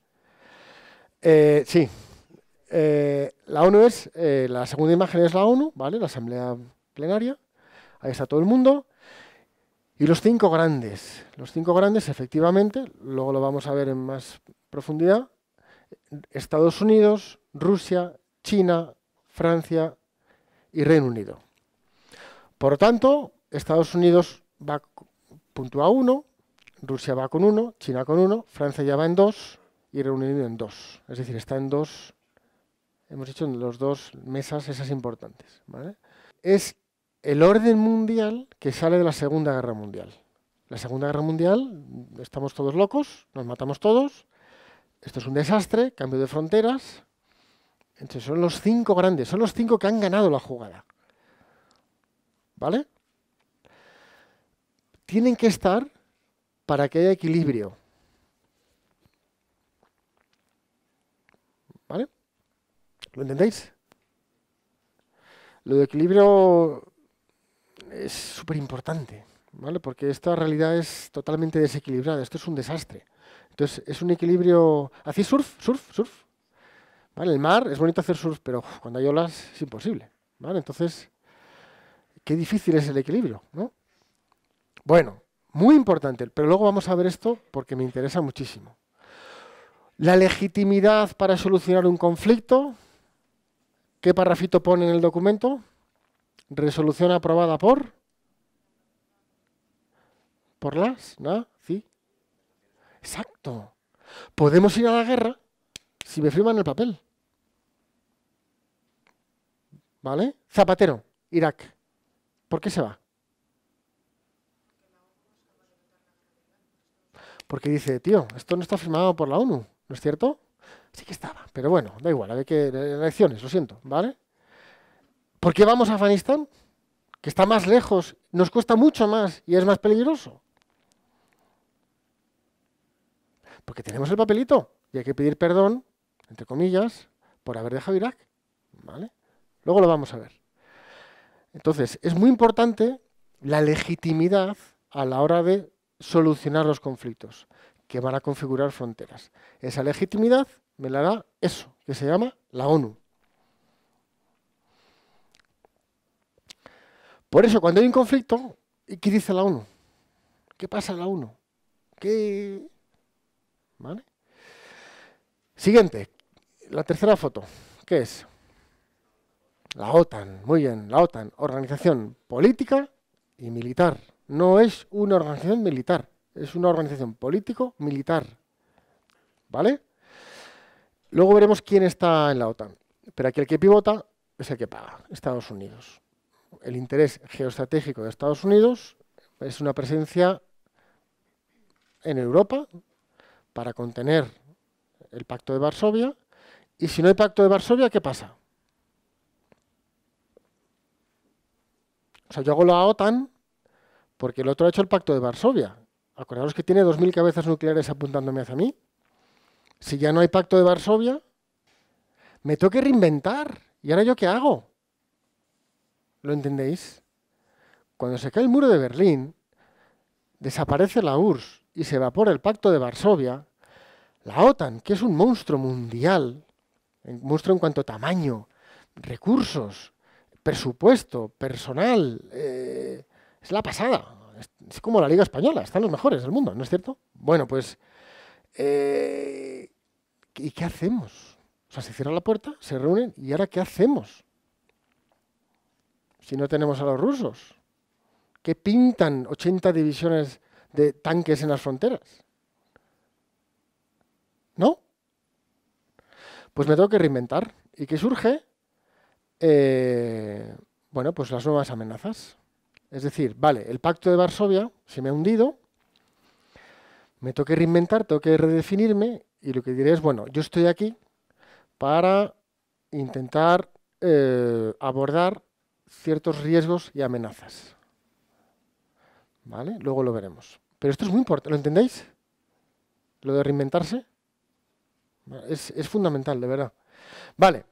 Eh, sí, eh, la ONU es, eh, la segunda imagen es la ONU, ¿vale? La Asamblea Plenaria, ahí está todo el mundo. Y los cinco grandes, los cinco grandes efectivamente, luego lo vamos a ver en más profundidad, Estados Unidos, Rusia, China, Francia y Reino Unido. Por lo tanto, Estados Unidos va a uno. Rusia va con uno, China con uno, Francia ya va en dos y Reino Unido en dos. Es decir, está en dos, hemos hecho en las dos mesas esas importantes. Es el orden mundial que sale de la Segunda Guerra Mundial. La Segunda Guerra Mundial, estamos todos locos, nos matamos todos, esto es un desastre, cambio de fronteras. Entonces son los cinco grandes, son los cinco que han ganado la jugada. ¿Vale? Tienen que estar para que haya equilibrio. ¿Vale? ¿Lo entendéis? Lo de equilibrio es súper importante, ¿vale? Porque esta realidad es totalmente desequilibrada, esto es un desastre. Entonces, es un equilibrio... ¿Hacéis surf? ¿Surf? ¿Surf? ¿Vale? El mar, es bonito hacer surf, pero cuando hay olas es imposible, ¿vale? Entonces, qué difícil es el equilibrio, ¿no? Bueno, muy importante, pero luego vamos a ver esto porque me interesa muchísimo. La legitimidad para solucionar un conflicto. ¿Qué parrafito pone en el documento? Resolución aprobada por. Por las, ¿no? Sí. Exacto. Podemos ir a la guerra si me firman el papel. ¿Vale? Zapatero, Irak. ¿Por qué se va? porque dice, tío, esto no está firmado por la ONU, ¿no es cierto? Sí que estaba, pero bueno, da igual, a ver qué elecciones, lo siento, ¿vale? ¿Por qué vamos a Afganistán? Que está más lejos, nos cuesta mucho más y es más peligroso. Porque tenemos el papelito y hay que pedir perdón, entre comillas, por haber dejado Irak, ¿vale? Luego lo vamos a ver. Entonces, es muy importante la legitimidad a la hora de solucionar los conflictos que van a configurar fronteras. Esa legitimidad me la da eso, que se llama la ONU. Por eso, cuando hay un conflicto, ¿y ¿qué dice la ONU? ¿Qué pasa la ONU? ¿Qué... ¿Vale? Siguiente, la tercera foto. ¿Qué es? La OTAN, muy bien, la OTAN, organización política y militar no es una organización militar, es una organización político-militar. ¿Vale? Luego veremos quién está en la OTAN. Pero aquí el que pivota es el que paga, Estados Unidos. El interés geoestratégico de Estados Unidos es una presencia en Europa para contener el pacto de Varsovia. Y si no hay pacto de Varsovia, ¿qué pasa? O sea, yo hago la OTAN porque el otro ha hecho el pacto de Varsovia. Acordaros que tiene 2.000 cabezas nucleares apuntándome hacia mí. Si ya no hay pacto de Varsovia, me tengo reinventar. ¿Y ahora yo qué hago? ¿Lo entendéis? Cuando se cae el muro de Berlín, desaparece la URSS y se evapora el pacto de Varsovia, la OTAN, que es un monstruo mundial, un monstruo en cuanto a tamaño, recursos, presupuesto, personal, eh, es la pasada. Es como la Liga Española, están los mejores del mundo, ¿no es cierto? Bueno, pues. Eh, ¿Y qué hacemos? O sea, se cierra la puerta, se reúnen, ¿y ahora qué hacemos? Si no tenemos a los rusos, ¿qué pintan 80 divisiones de tanques en las fronteras? ¿No? Pues me tengo que reinventar. ¿Y qué surge? Eh, bueno, pues las nuevas amenazas. Es decir, vale, el pacto de Varsovia se me ha hundido, me toque reinventar, tengo redefinirme y lo que diré es, bueno, yo estoy aquí para intentar eh, abordar ciertos riesgos y amenazas. ¿Vale? Luego lo veremos. Pero esto es muy importante, ¿lo entendéis? Lo de reinventarse. es fundamental, de verdad. Vale.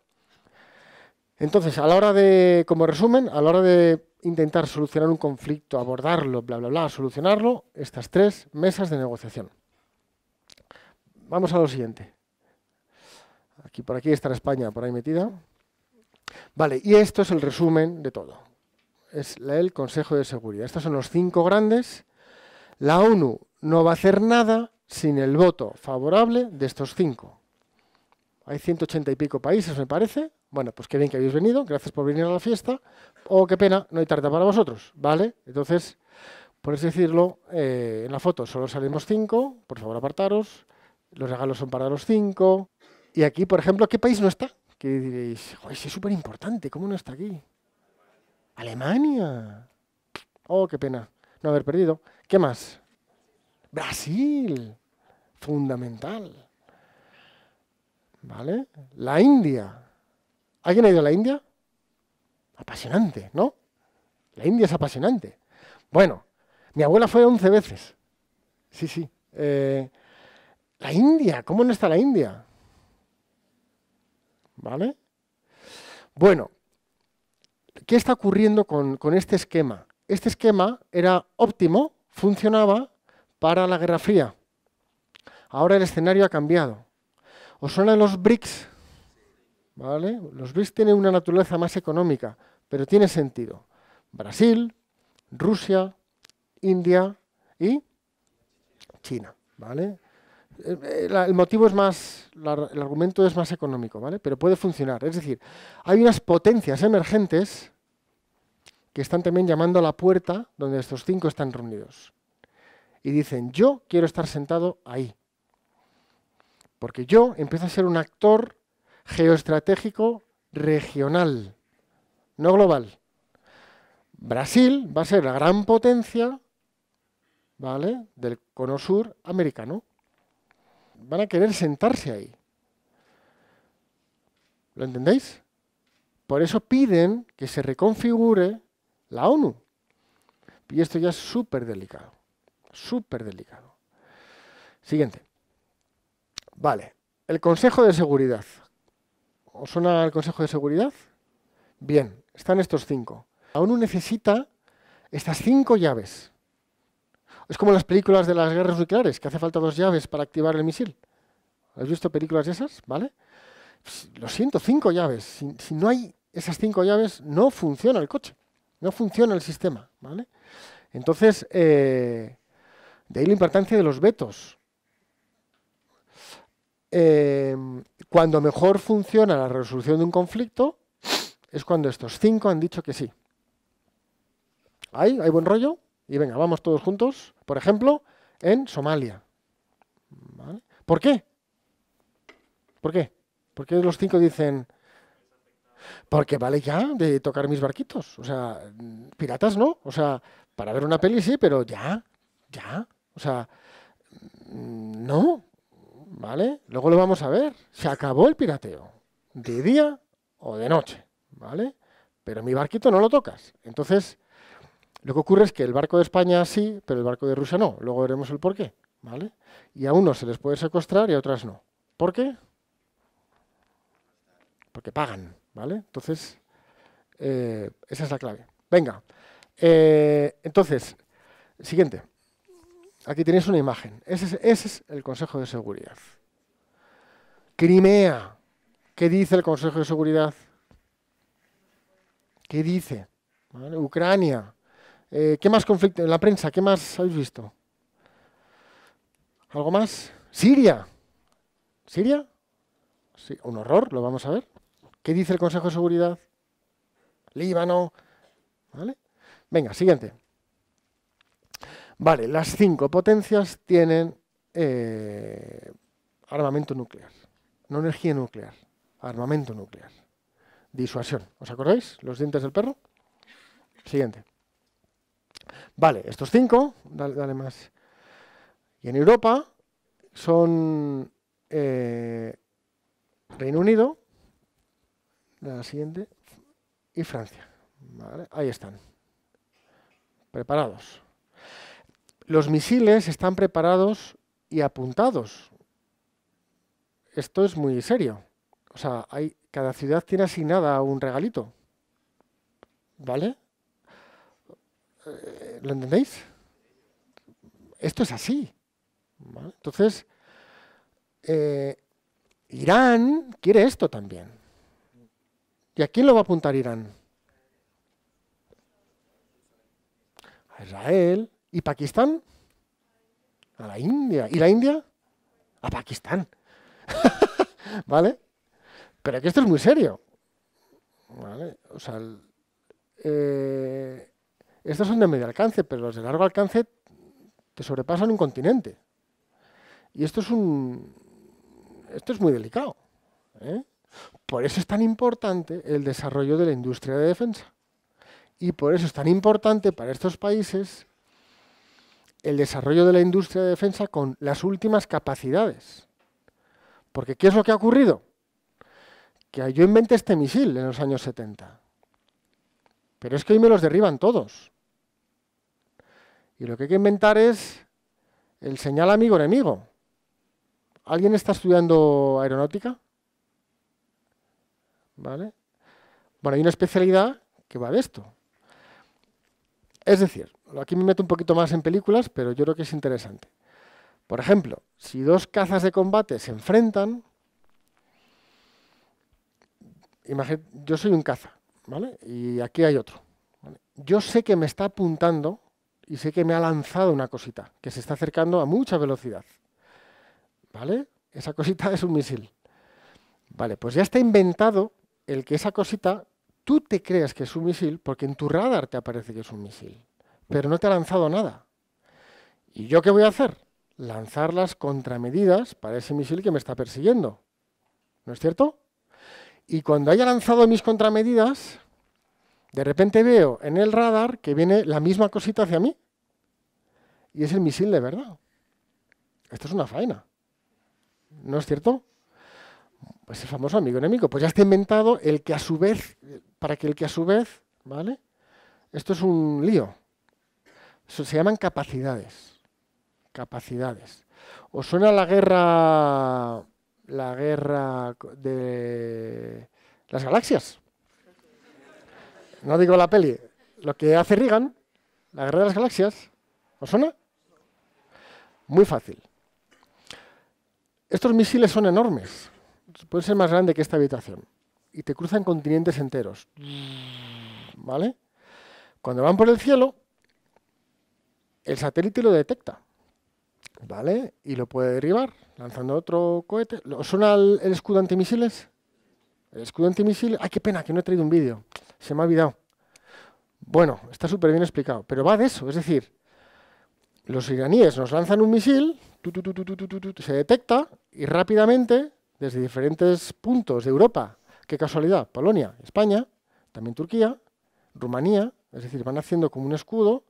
Entonces, a la hora de, como resumen, a la hora de intentar solucionar un conflicto, abordarlo, bla, bla, bla, solucionarlo, estas tres mesas de negociación. Vamos a lo siguiente. Aquí por aquí está España, por ahí metida. Vale, y esto es el resumen de todo. Es el Consejo de Seguridad. Estos son los cinco grandes. La ONU no va a hacer nada sin el voto favorable de estos cinco. Hay 180 y pico países, me parece, bueno, pues qué bien que habéis venido, gracias por venir a la fiesta. oh, qué pena, no hay tarta para vosotros, ¿vale? Entonces, por decirlo, eh, en la foto solo salimos cinco, por favor apartaros, los regalos son para los cinco. Y aquí, por ejemplo, ¿qué país no está? Que diréis, Joder, es súper importante, ¿cómo no está aquí? Alemania. Oh, qué pena no haber perdido. ¿Qué más? Brasil. Fundamental. ¿Vale? La India. ¿Alguien ha ido a la India? Apasionante, ¿no? La India es apasionante. Bueno, mi abuela fue 11 veces. Sí, sí. Eh, la India, ¿cómo no está la India? ¿Vale? Bueno, ¿qué está ocurriendo con, con este esquema? Este esquema era óptimo, funcionaba para la Guerra Fría. Ahora el escenario ha cambiado. ¿Os suenan los BRICS? ¿vale? Los BRICS tienen una naturaleza más económica, pero tiene sentido. Brasil, Rusia, India y China, ¿vale? El, motivo es más, el argumento es más económico, ¿vale? Pero puede funcionar. Es decir, hay unas potencias emergentes que están también llamando a la puerta donde estos cinco están reunidos. Y dicen, yo quiero estar sentado ahí. Porque yo empiezo a ser un actor geoestratégico regional, no global. Brasil va a ser la gran potencia ¿vale? del cono sur americano. Van a querer sentarse ahí. ¿Lo entendéis? Por eso piden que se reconfigure la ONU. Y esto ya es súper delicado. Súper delicado. Siguiente. Vale. El Consejo de Seguridad. ¿Os suena el Consejo de Seguridad? Bien, están estos cinco. La ONU necesita estas cinco llaves. Es como las películas de las guerras nucleares, que hace falta dos llaves para activar el misil. ¿Has visto películas de esas? ¿Vale? Pues, lo siento, cinco llaves. Si, no hay esas cinco llaves, no funciona el coche, no funciona el sistema. ¿Vale? Entonces, eh, de ahí la importancia de los vetos. Eh, cuando mejor funciona la resolución de un conflicto es cuando estos cinco han dicho que sí. ¿Hay? ¿Hay buen rollo? Y venga, vamos todos juntos, por ejemplo, en Somalia. ¿Por qué? ¿Por qué? ¿Por qué los cinco dicen, porque vale ya de tocar mis barquitos. O sea, piratas no. O sea, para ver una peli sí, pero ya, ya. O sea, mm, no. ¿vale? Luego lo vamos a ver. Se acabó el pirateo, de día o de noche, ¿vale? Pero mi barquito no lo tocas. Entonces, lo que ocurre es que el barco de España sí, pero el barco de Rusia no. Luego veremos el por qué, ¿vale? Y a unos se les puede secuestrar y a otras no. ¿Por qué? Porque pagan, ¿vale? Entonces, eh, esa es la clave. Venga, eh, entonces, siguiente. Aquí tenéis una imagen. Ese es, el Consejo de Seguridad. Crimea. ¿Qué dice el Consejo de Seguridad? ¿Qué dice? Ucrania. Eh, ¿Qué más conflicto? En la prensa, ¿qué más habéis visto? ¿Algo más? Siria. ¿Siria? Sí, un horror, lo vamos a ver. ¿Qué dice el Consejo de Seguridad? Líbano. ¿Vale? Venga, siguiente. Vale, las cinco potencias tienen eh, armamento nuclear. No energía nuclear, armamento nuclear. Disuasión. ¿Os acordáis? Los dientes del perro. Siguiente. Vale, estos cinco, dale, más. Y en Europa son eh, Reino Unido, la siguiente, y Francia. ahí están. Preparados los misiles están preparados y apuntados. Esto es muy serio. O sea, hay, cada ciudad tiene asignada un regalito. ¿Vale? Eh, ¿Lo entendéis? Esto es así. Entonces, eh, Irán quiere esto también. ¿Y a quién lo va a apuntar Irán? A Israel, ¿Y Pakistán? A la India. ¿Y la India? A Pakistán. ¿Vale? Pero aquí esto es muy serio. Eh, estos son de medio alcance, pero los de largo alcance te sobrepasan un continente. Y esto es un. Esto es muy delicado. ¿eh? Por eso es tan importante el desarrollo de la industria de defensa. Y por eso es tan importante para estos países el desarrollo de la industria de defensa con las últimas capacidades. Porque ¿qué es lo que ha ocurrido? Que yo inventé este misil en los años 70. Pero es que hoy me los derriban todos. Y lo que hay que inventar es el señal amigo-enemigo. ¿Alguien está estudiando aeronáutica? ¿Vale? Bueno, hay una especialidad que va de esto. Es decir, Aquí me meto un poquito más en películas, pero yo creo que es interesante. Por ejemplo, si dos cazas de combate se enfrentan, yo soy un caza, ¿vale? Y aquí hay otro. Yo sé que me está apuntando y sé que me ha lanzado una cosita, que se está acercando a mucha velocidad. ¿Vale? Esa cosita es un misil. Vale, pues ya está inventado el que esa cosita tú te creas que es un misil porque en tu radar te aparece que es un misil pero no te ha lanzado nada. ¿Y yo qué voy a hacer? Lanzar las contramedidas para ese misil que me está persiguiendo. ¿No es cierto? Y cuando haya lanzado mis contramedidas, de repente veo en el radar que viene la misma cosita hacia mí. Y es el misil de verdad. Esto es una faena. ¿No es cierto? Pues el famoso amigo enemigo. Pues ya está inventado el que a su vez, para que el que a su vez, ¿vale? Esto es un lío se llaman capacidades. Capacidades. ¿Os suena la guerra, la guerra de las galaxias? No digo la peli. Lo que hace Reagan, la guerra de las galaxias, ¿os suena? Muy fácil. Estos misiles son enormes. Pueden ser más grandes que esta habitación. Y te cruzan continentes enteros. ¿Vale? Cuando van por el cielo, el satélite lo detecta, ¿vale? Y lo puede derribar lanzando otro cohete. ¿Os suena el, escudo antimisiles? El escudo antimisiles... ¡Ay, qué pena que no he traído un vídeo! Se me ha olvidado. Bueno, está súper bien explicado, pero va de eso. Es decir, los iraníes nos lanzan un misil, se detecta y rápidamente, desde diferentes puntos de Europa, qué casualidad, Polonia, España, también Turquía, Rumanía, es decir, van haciendo como un escudo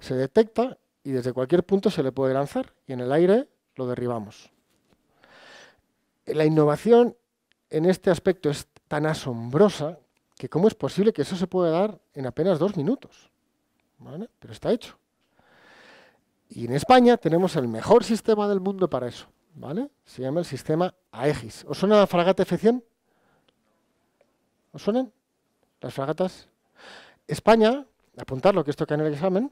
se detecta y desde cualquier punto se le puede lanzar y en el aire lo derribamos. La innovación en este aspecto es tan asombrosa que cómo es posible que eso se pueda dar en apenas dos minutos. Pero está hecho. Y en España tenemos el mejor sistema del mundo para eso. ¿Vale? Se llama el sistema Aegis. ¿Os suena la fragata F100? ¿Os suenan las fragatas? España, apuntarlo que esto cae en el examen,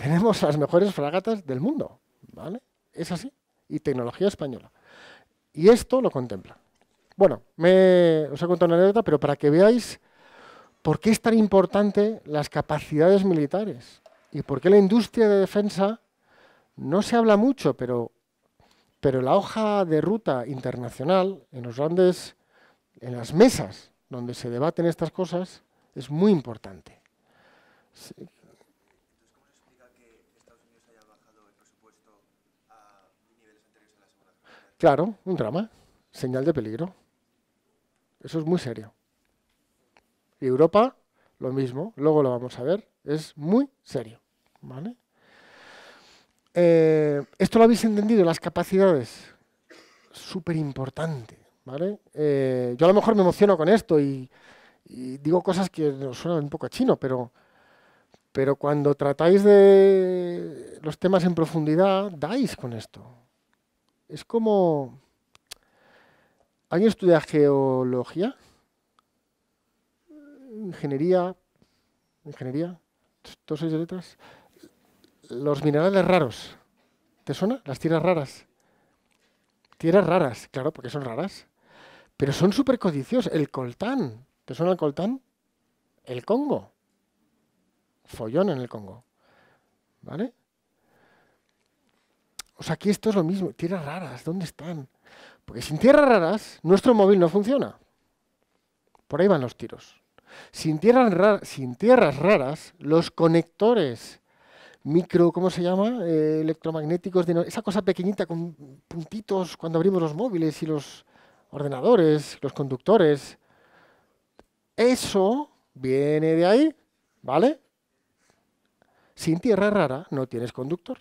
tenemos las mejores fragatas del mundo, ¿vale? Es así. Y tecnología española. Y esto lo contempla. Bueno, os he contado una anécdota, pero para que veáis por qué es tan importante las capacidades militares y por qué la industria de defensa no se habla mucho, pero, pero la hoja de ruta internacional en los grandes, en las mesas donde se debaten estas cosas, es muy importante. Claro, un drama, señal de peligro. Eso es muy serio. Europa, lo mismo, luego lo vamos a ver, es muy serio. ¿vale? Eh, esto lo habéis entendido, las capacidades. Súper importante. ¿vale? Eh, yo a lo mejor me emociono con esto y, digo cosas que suenan un poco a chino, pero, pero cuando tratáis de los temas en profundidad, dais con esto. Es como... ¿Alguien estudia geología? Ingeniería... Ingeniería... Dos seis letras. Los minerales raros. ¿Te suena? Las tierras raras. Tierras raras, claro, porque son raras. Pero son súper codiciosos. El coltán. ¿Te suena el coltán? El Congo. Follón en el Congo. ¿Vale? O sea, aquí esto es lo mismo. Tierras raras, ¿dónde están? Porque sin tierras raras, nuestro móvil no funciona. Por ahí van los tiros. Sin tierras, raras, sin tierras raras, los conectores micro, ¿cómo se llama? Eh, electromagnéticos, esa cosa pequeñita con puntitos cuando abrimos los móviles y los ordenadores, los conductores. Eso viene de ahí, ¿vale? Sin tierra rara no tienes conductor.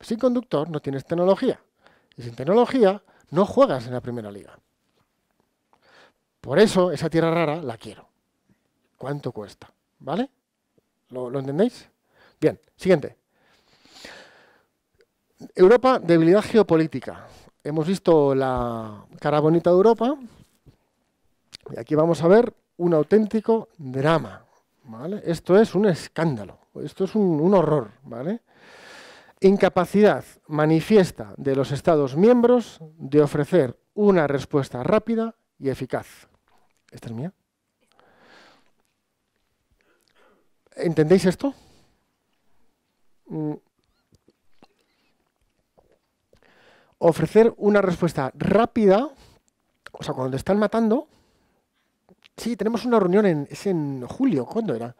Sin conductor no tienes tecnología. Y sin tecnología no juegas en la primera liga. Por eso esa tierra rara la quiero. ¿Cuánto cuesta? ¿Vale? ¿Lo, entendéis? Bien, siguiente. Europa, debilidad geopolítica. Hemos visto la cara bonita de Europa y aquí vamos a ver un auténtico drama. ¿vale? Esto es un escándalo, esto es un, un horror. ¿vale? Incapacidad manifiesta de los Estados miembros de ofrecer una respuesta rápida y eficaz. ¿Esta es mía? ¿Entendéis esto? Mm. Ofrecer una respuesta rápida, o sea, cuando te están matando. Sí, tenemos una reunión en, es en julio, ¿cuándo era?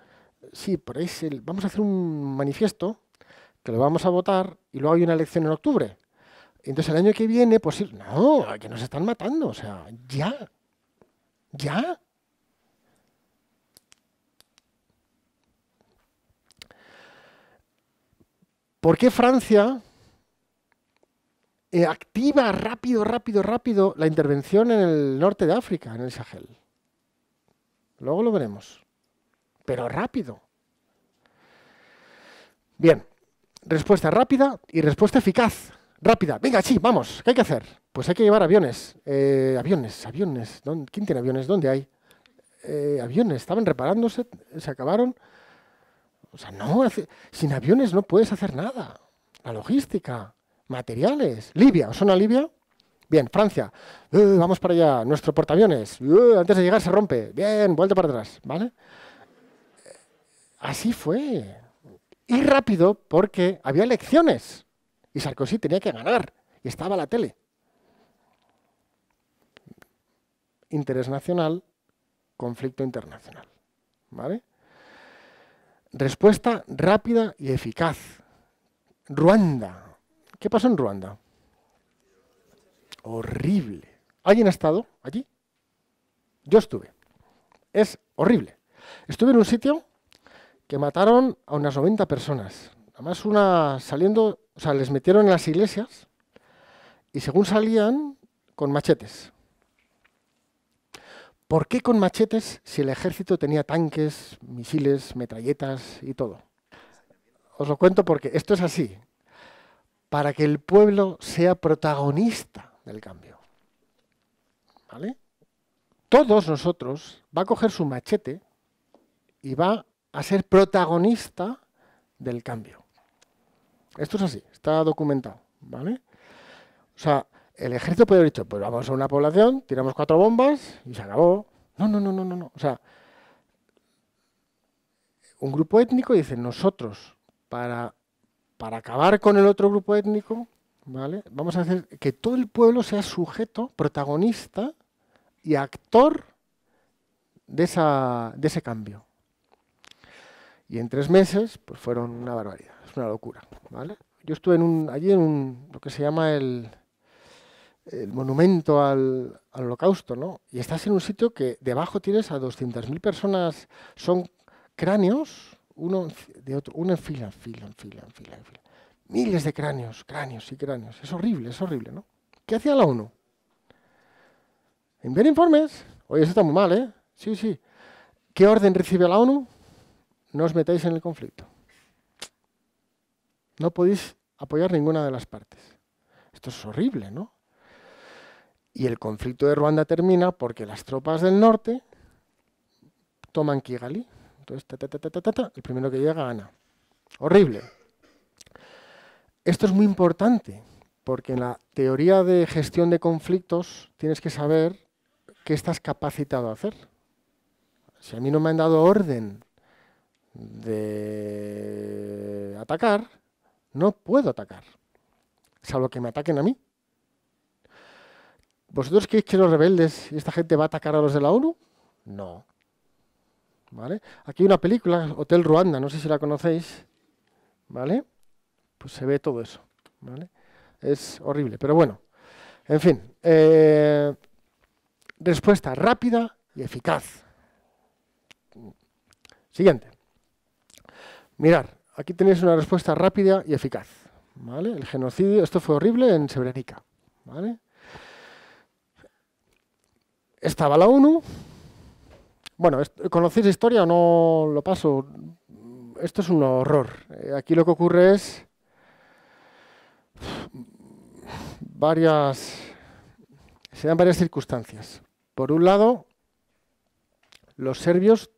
Sí, por ahí vamos a hacer un manifiesto que lo vamos a votar y luego hay una elección en octubre. Entonces el año que viene, pues no, que nos están matando, o sea, ya, ya. ¿Por qué Francia eh, activa rápido, rápido, rápido la intervención en el norte de África, en el Sahel? Luego lo veremos, pero rápido. Bien, respuesta rápida y respuesta eficaz. Rápida, venga, sí, vamos, ¿qué hay que hacer? Pues hay que llevar aviones. Eh, aviones, aviones. ¿Dónde? ¿Quién tiene aviones? ¿Dónde hay? Eh, aviones, estaban reparándose, se acabaron. O sea, no, sin aviones no puedes hacer nada. La logística, materiales. Libia, ¿os suena Libia? Bien, Francia, eh, vamos para allá. Nuestro portaaviones, antes de llegar se rompe. Bien, vuelta para atrás, ¿vale? Así fue. Y rápido porque había elecciones y Sarkozy tenía que ganar y estaba la tele. Interés nacional, conflicto internacional. ¿Vale? Respuesta rápida y eficaz. Ruanda. ¿Qué pasó en Ruanda? Horrible. ¿Alguien ha estado allí? Yo estuve. Es horrible. Estuve en un sitio que mataron a unas 90 personas. Además, una saliendo, o sea, les metieron en las iglesias y según salían, con machetes. ¿Por qué con machetes si el ejército tenía tanques, misiles, metralletas y todo? Os lo cuento porque esto es así, para que el pueblo sea protagonista del cambio. ¿Vale? Todos nosotros va a coger su machete y va a ser protagonista del cambio. Esto es así, está documentado, ¿vale? O sea, el ejército puede haber dicho, pues vamos a una población, tiramos cuatro bombas y se acabó. No, no, no, no, no, no. O sea, un grupo étnico dice, nosotros, para, para acabar con el otro grupo étnico, ¿vale? Vamos a hacer que todo el pueblo sea sujeto, protagonista y actor de, esa, de ese cambio. Y en tres meses, pues fueron una barbaridad, es una locura, ¿vale? Yo estuve en un, allí en un, lo que se llama el, monumento al, holocausto, ¿no? Y estás en un sitio que debajo tienes a 200.000 personas, son cráneos, uno de otro, uno en fila, en fila, en fila, en fila, Miles de cráneos, cráneos y cráneos. Es horrible, es horrible, ¿no? ¿Qué hacía la ONU? Enviar informes. Oye, eso está muy mal, ¿eh? Sí, sí. ¿Qué orden recibe la ONU? no os metáis en el conflicto. No podéis apoyar ninguna de las partes. Esto es horrible, ¿no? Y el conflicto de Ruanda termina porque las tropas del norte toman Kigali. Entonces, ta, el primero que llega gana. Horrible. Esto es muy importante porque en la teoría de gestión de conflictos tienes que saber qué estás capacitado a hacer. Si a mí no me han dado orden de atacar, no puedo atacar, salvo que me ataquen a mí. ¿Vosotros queréis que los rebeldes, y esta gente va a atacar a los de la ONU? No. ¿Vale? Aquí hay una película, Hotel Ruanda, no sé si la conocéis, ¿vale? Pues se ve todo eso, ¿vale? Es horrible, pero bueno. En fin, eh, respuesta rápida y eficaz. Siguiente. Mirar, aquí tenéis una respuesta rápida y eficaz. ¿vale? El genocidio, esto fue horrible en Srebrenica. ¿vale? Estaba la ONU. Bueno, ¿conocéis la historia o no lo paso? Esto es un horror. Eh, aquí lo que ocurre es varias... Se dan varias circunstancias. Por un lado, los serbios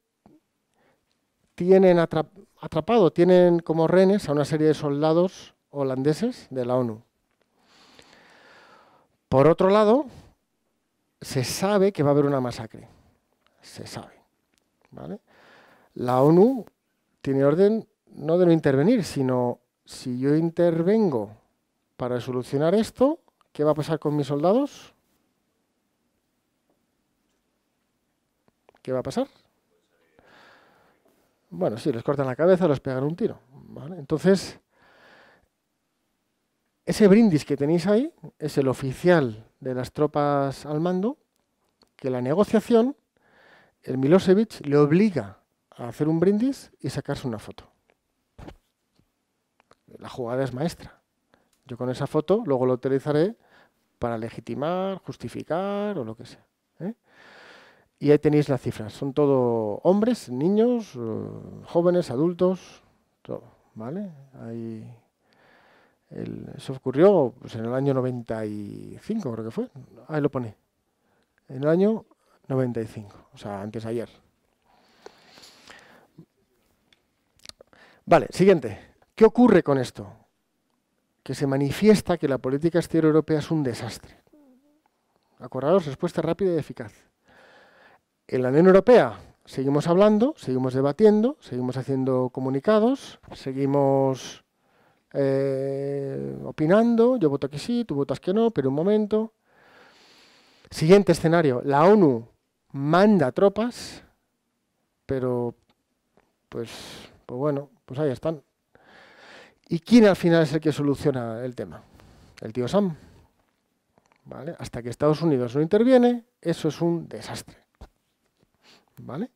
tienen atrapados atrapado, tienen como rehenes a una serie de soldados holandeses de la ONU. Por otro lado, se sabe que va a haber una masacre. Se sabe. ¿vale? La ONU tiene orden no de no intervenir, sino si yo intervengo para solucionar esto, ¿qué va a pasar con mis soldados? ¿Qué va a pasar? Bueno, sí, les cortan la cabeza, les pegan un tiro. Entonces, ese brindis que tenéis ahí es el oficial de las tropas al mando, que la negociación, el Milosevic le obliga a hacer un brindis y sacarse una foto. La jugada es maestra. Yo con esa foto luego lo utilizaré para legitimar, justificar o lo que sea. Y ahí tenéis las cifras. Son todo hombres, niños, eh, jóvenes, adultos, todo. ¿Vale? Ahí eso ocurrió pues, en el año 95, creo que fue. Ahí lo pone. En el año 95, o sea, antes ayer. Vale, siguiente. ¿Qué ocurre con esto? Que se manifiesta que la política exterior europea es un desastre. Acordaros, respuesta rápida y eficaz. En la Unión Europea seguimos hablando, seguimos debatiendo, seguimos haciendo comunicados, seguimos eh, opinando, yo voto que sí, tú votas que no, pero un momento. Siguiente escenario, la ONU manda tropas, pero pues, pues bueno, pues ahí están. ¿Y quién al final es el que soluciona el tema? El tío Sam. Hasta que Estados Unidos no interviene, eso es un desastre. ¿vale?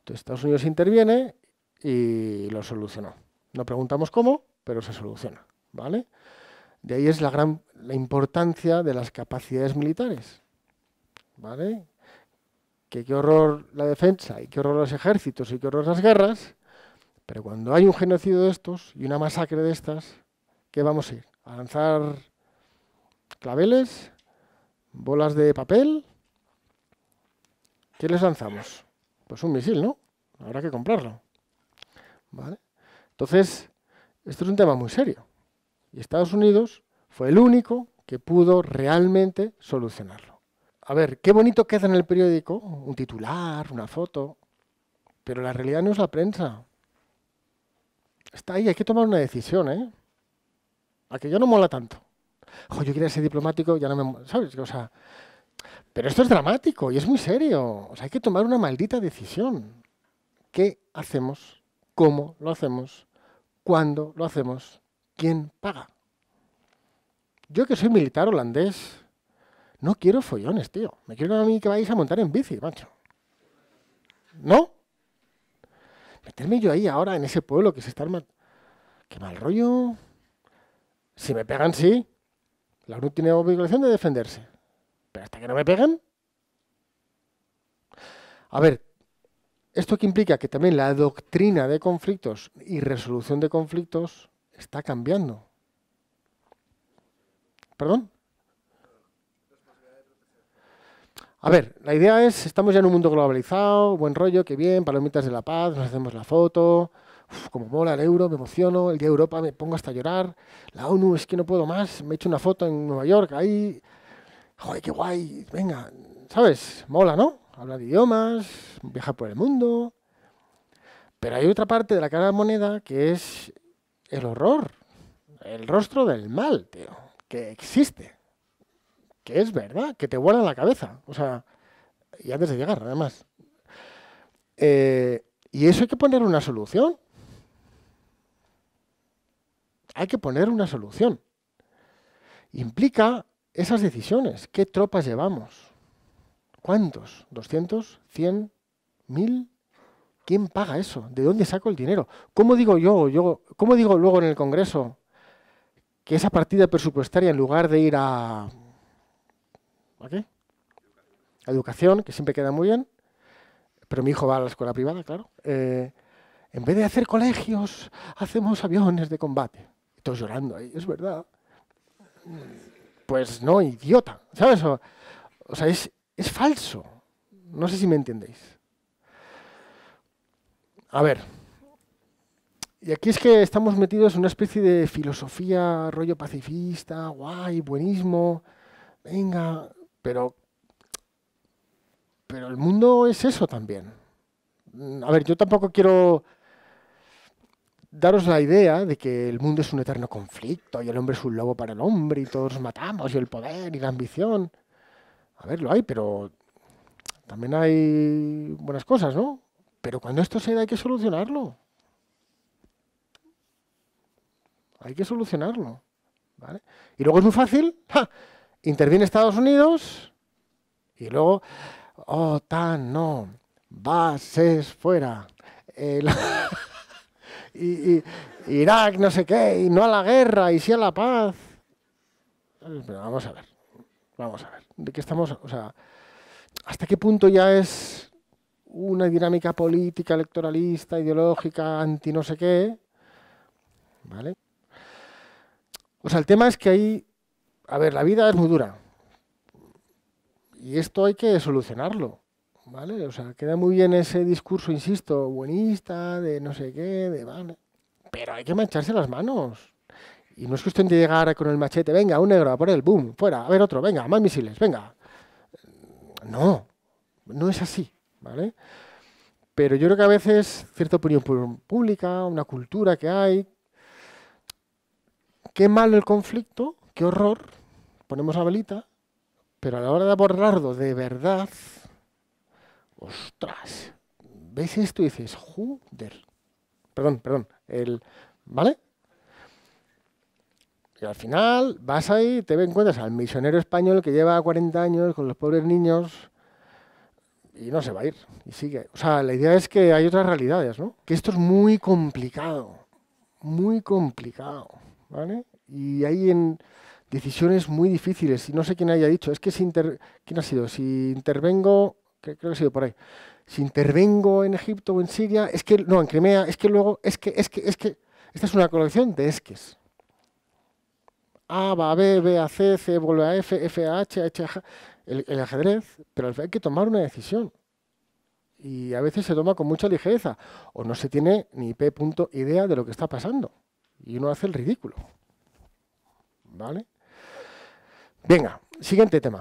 Entonces Estados Unidos interviene y lo solucionó. No preguntamos cómo, pero se soluciona, ¿vale? De ahí es la gran la importancia de las capacidades militares, ¿vale? Que qué horror la defensa y qué horror los ejércitos y qué horror las guerras, pero cuando hay un genocidio de estos y una masacre de estas, ¿qué vamos a ir? ¿A lanzar claveles? ¿Bolas de papel? ¿Qué les lanzamos? Pues un misil, ¿no? Habrá que comprarlo. Entonces, esto es un tema muy serio. Y Estados Unidos fue el único que pudo realmente solucionarlo. A ver, qué bonito queda en el periódico, un titular, una foto, pero la realidad no es la prensa. Está ahí, hay que tomar una decisión, ¿eh? A que no mola tanto. Joder, yo quería ser diplomático, ya no me... ¿Sabes? O sea, pero esto es dramático y es muy serio. O sea, hay que tomar una maldita decisión. ¿Qué hacemos? ¿Cómo lo hacemos? ¿Cuándo lo hacemos? ¿Quién paga? Yo que soy militar holandés, no quiero follones, tío. Me quiero a mí que vais a montar en bici, macho. ¿No? Meterme yo ahí ahora en ese pueblo que se está armando. Qué mal rollo. Si me pegan, sí. La ONU tiene obligación de defenderse pero hasta que no me peguen. A ver, ¿esto que implica? Que también la doctrina de conflictos y resolución de conflictos está cambiando. ¿Perdón? A ver, la idea es, estamos ya en un mundo globalizado, buen rollo, qué bien, palomitas de la paz, nos hacemos la foto, como mola el euro, me emociono, el día de Europa me pongo hasta llorar, la ONU es que no puedo más, me he hecho una foto en Nueva York, ahí, joder, qué guay, venga, ¿sabes? Mola, ¿no? Hablar idiomas, viajar por el mundo. Pero hay otra parte de la cara de moneda que es el horror, el rostro del mal, tío, que existe, que es verdad, que te vuela la cabeza, o sea, y antes de llegar, además. Eh, y eso hay que poner una solución. Hay que poner una solución. Implica esas decisiones. ¿Qué tropas llevamos? ¿Cuántos? ¿200? ¿100? ¿1000? ¿Quién paga eso? ¿De dónde saco el dinero? ¿Cómo digo yo, yo, cómo digo luego en el Congreso que esa partida presupuestaria en lugar de ir a qué? educación, que siempre queda muy bien, pero mi hijo va a la escuela privada, claro. Eh, en vez de hacer colegios, hacemos aviones de combate. Estoy llorando ahí, es verdad. Pues no, idiota. ¿Sabes? O, sea, es, es falso. No sé si me entendéis. A ver. Y aquí es que estamos metidos en una especie de filosofía, rollo pacifista, guay, buenismo, venga, pero, pero el mundo es eso también. A ver, yo tampoco quiero daros la idea de que el mundo es un eterno conflicto y el hombre es un lobo para el hombre y todos matamos y el poder y la ambición. A ver, lo hay, pero también hay buenas cosas, ¿no? Pero cuando esto se da hay que solucionarlo. Hay que solucionarlo. ¿vale? Y luego es muy fácil. Interviene Estados Unidos y luego, OTAN, oh, tan, no, bases fuera. y, Irak, no sé qué, y no a la guerra, y sí a la paz. Pero vamos a ver, vamos a ver, de qué estamos, o sea, hasta qué punto ya es una dinámica política, electoralista, ideológica, anti no sé qué, ¿vale? O sea, el tema es que ahí, a ver, la vida es muy dura. Y esto hay que solucionarlo. ¿vale? O sea, queda muy bien ese discurso, insisto, buenista, de no sé qué, de vale. Pero hay que mancharse las manos. Y no es cuestión de llegar con el machete, venga, un negro, a por el boom, fuera, a ver otro, venga, más misiles, venga. No, no es así, ¿vale? Pero yo creo que a veces cierta opinión pública, una cultura que hay, qué malo el conflicto, qué horror, ponemos la velita, pero a la hora de abordarlo de verdad, ostras, ves esto y dices, joder. Perdón, perdón. El, ¿Vale? Y al final vas ahí, te encuentras al misionero español que lleva 40 años con los pobres niños y no se va a ir. Y sigue. O sea, la idea es que hay otras realidades, ¿no? Que esto es muy complicado. Muy complicado. ¿Vale? Y hay en decisiones muy difíciles. Y no sé quién haya dicho, es que si ¿quién ha sido? Si intervengo creo que ha sido por ahí. Si intervengo en Egipto o en Siria, es que, no, en Crimea, es que luego, es que, es que, es que, esta es una colección de esques. A va a B, B a C, C vuelve a F, F a H, H a el, ajedrez, pero hay que tomar una decisión. Y a veces se toma con mucha ligereza, o no se tiene ni P. Punto idea de lo que está pasando. Y uno hace el ridículo. ¿Vale? Venga, siguiente tema.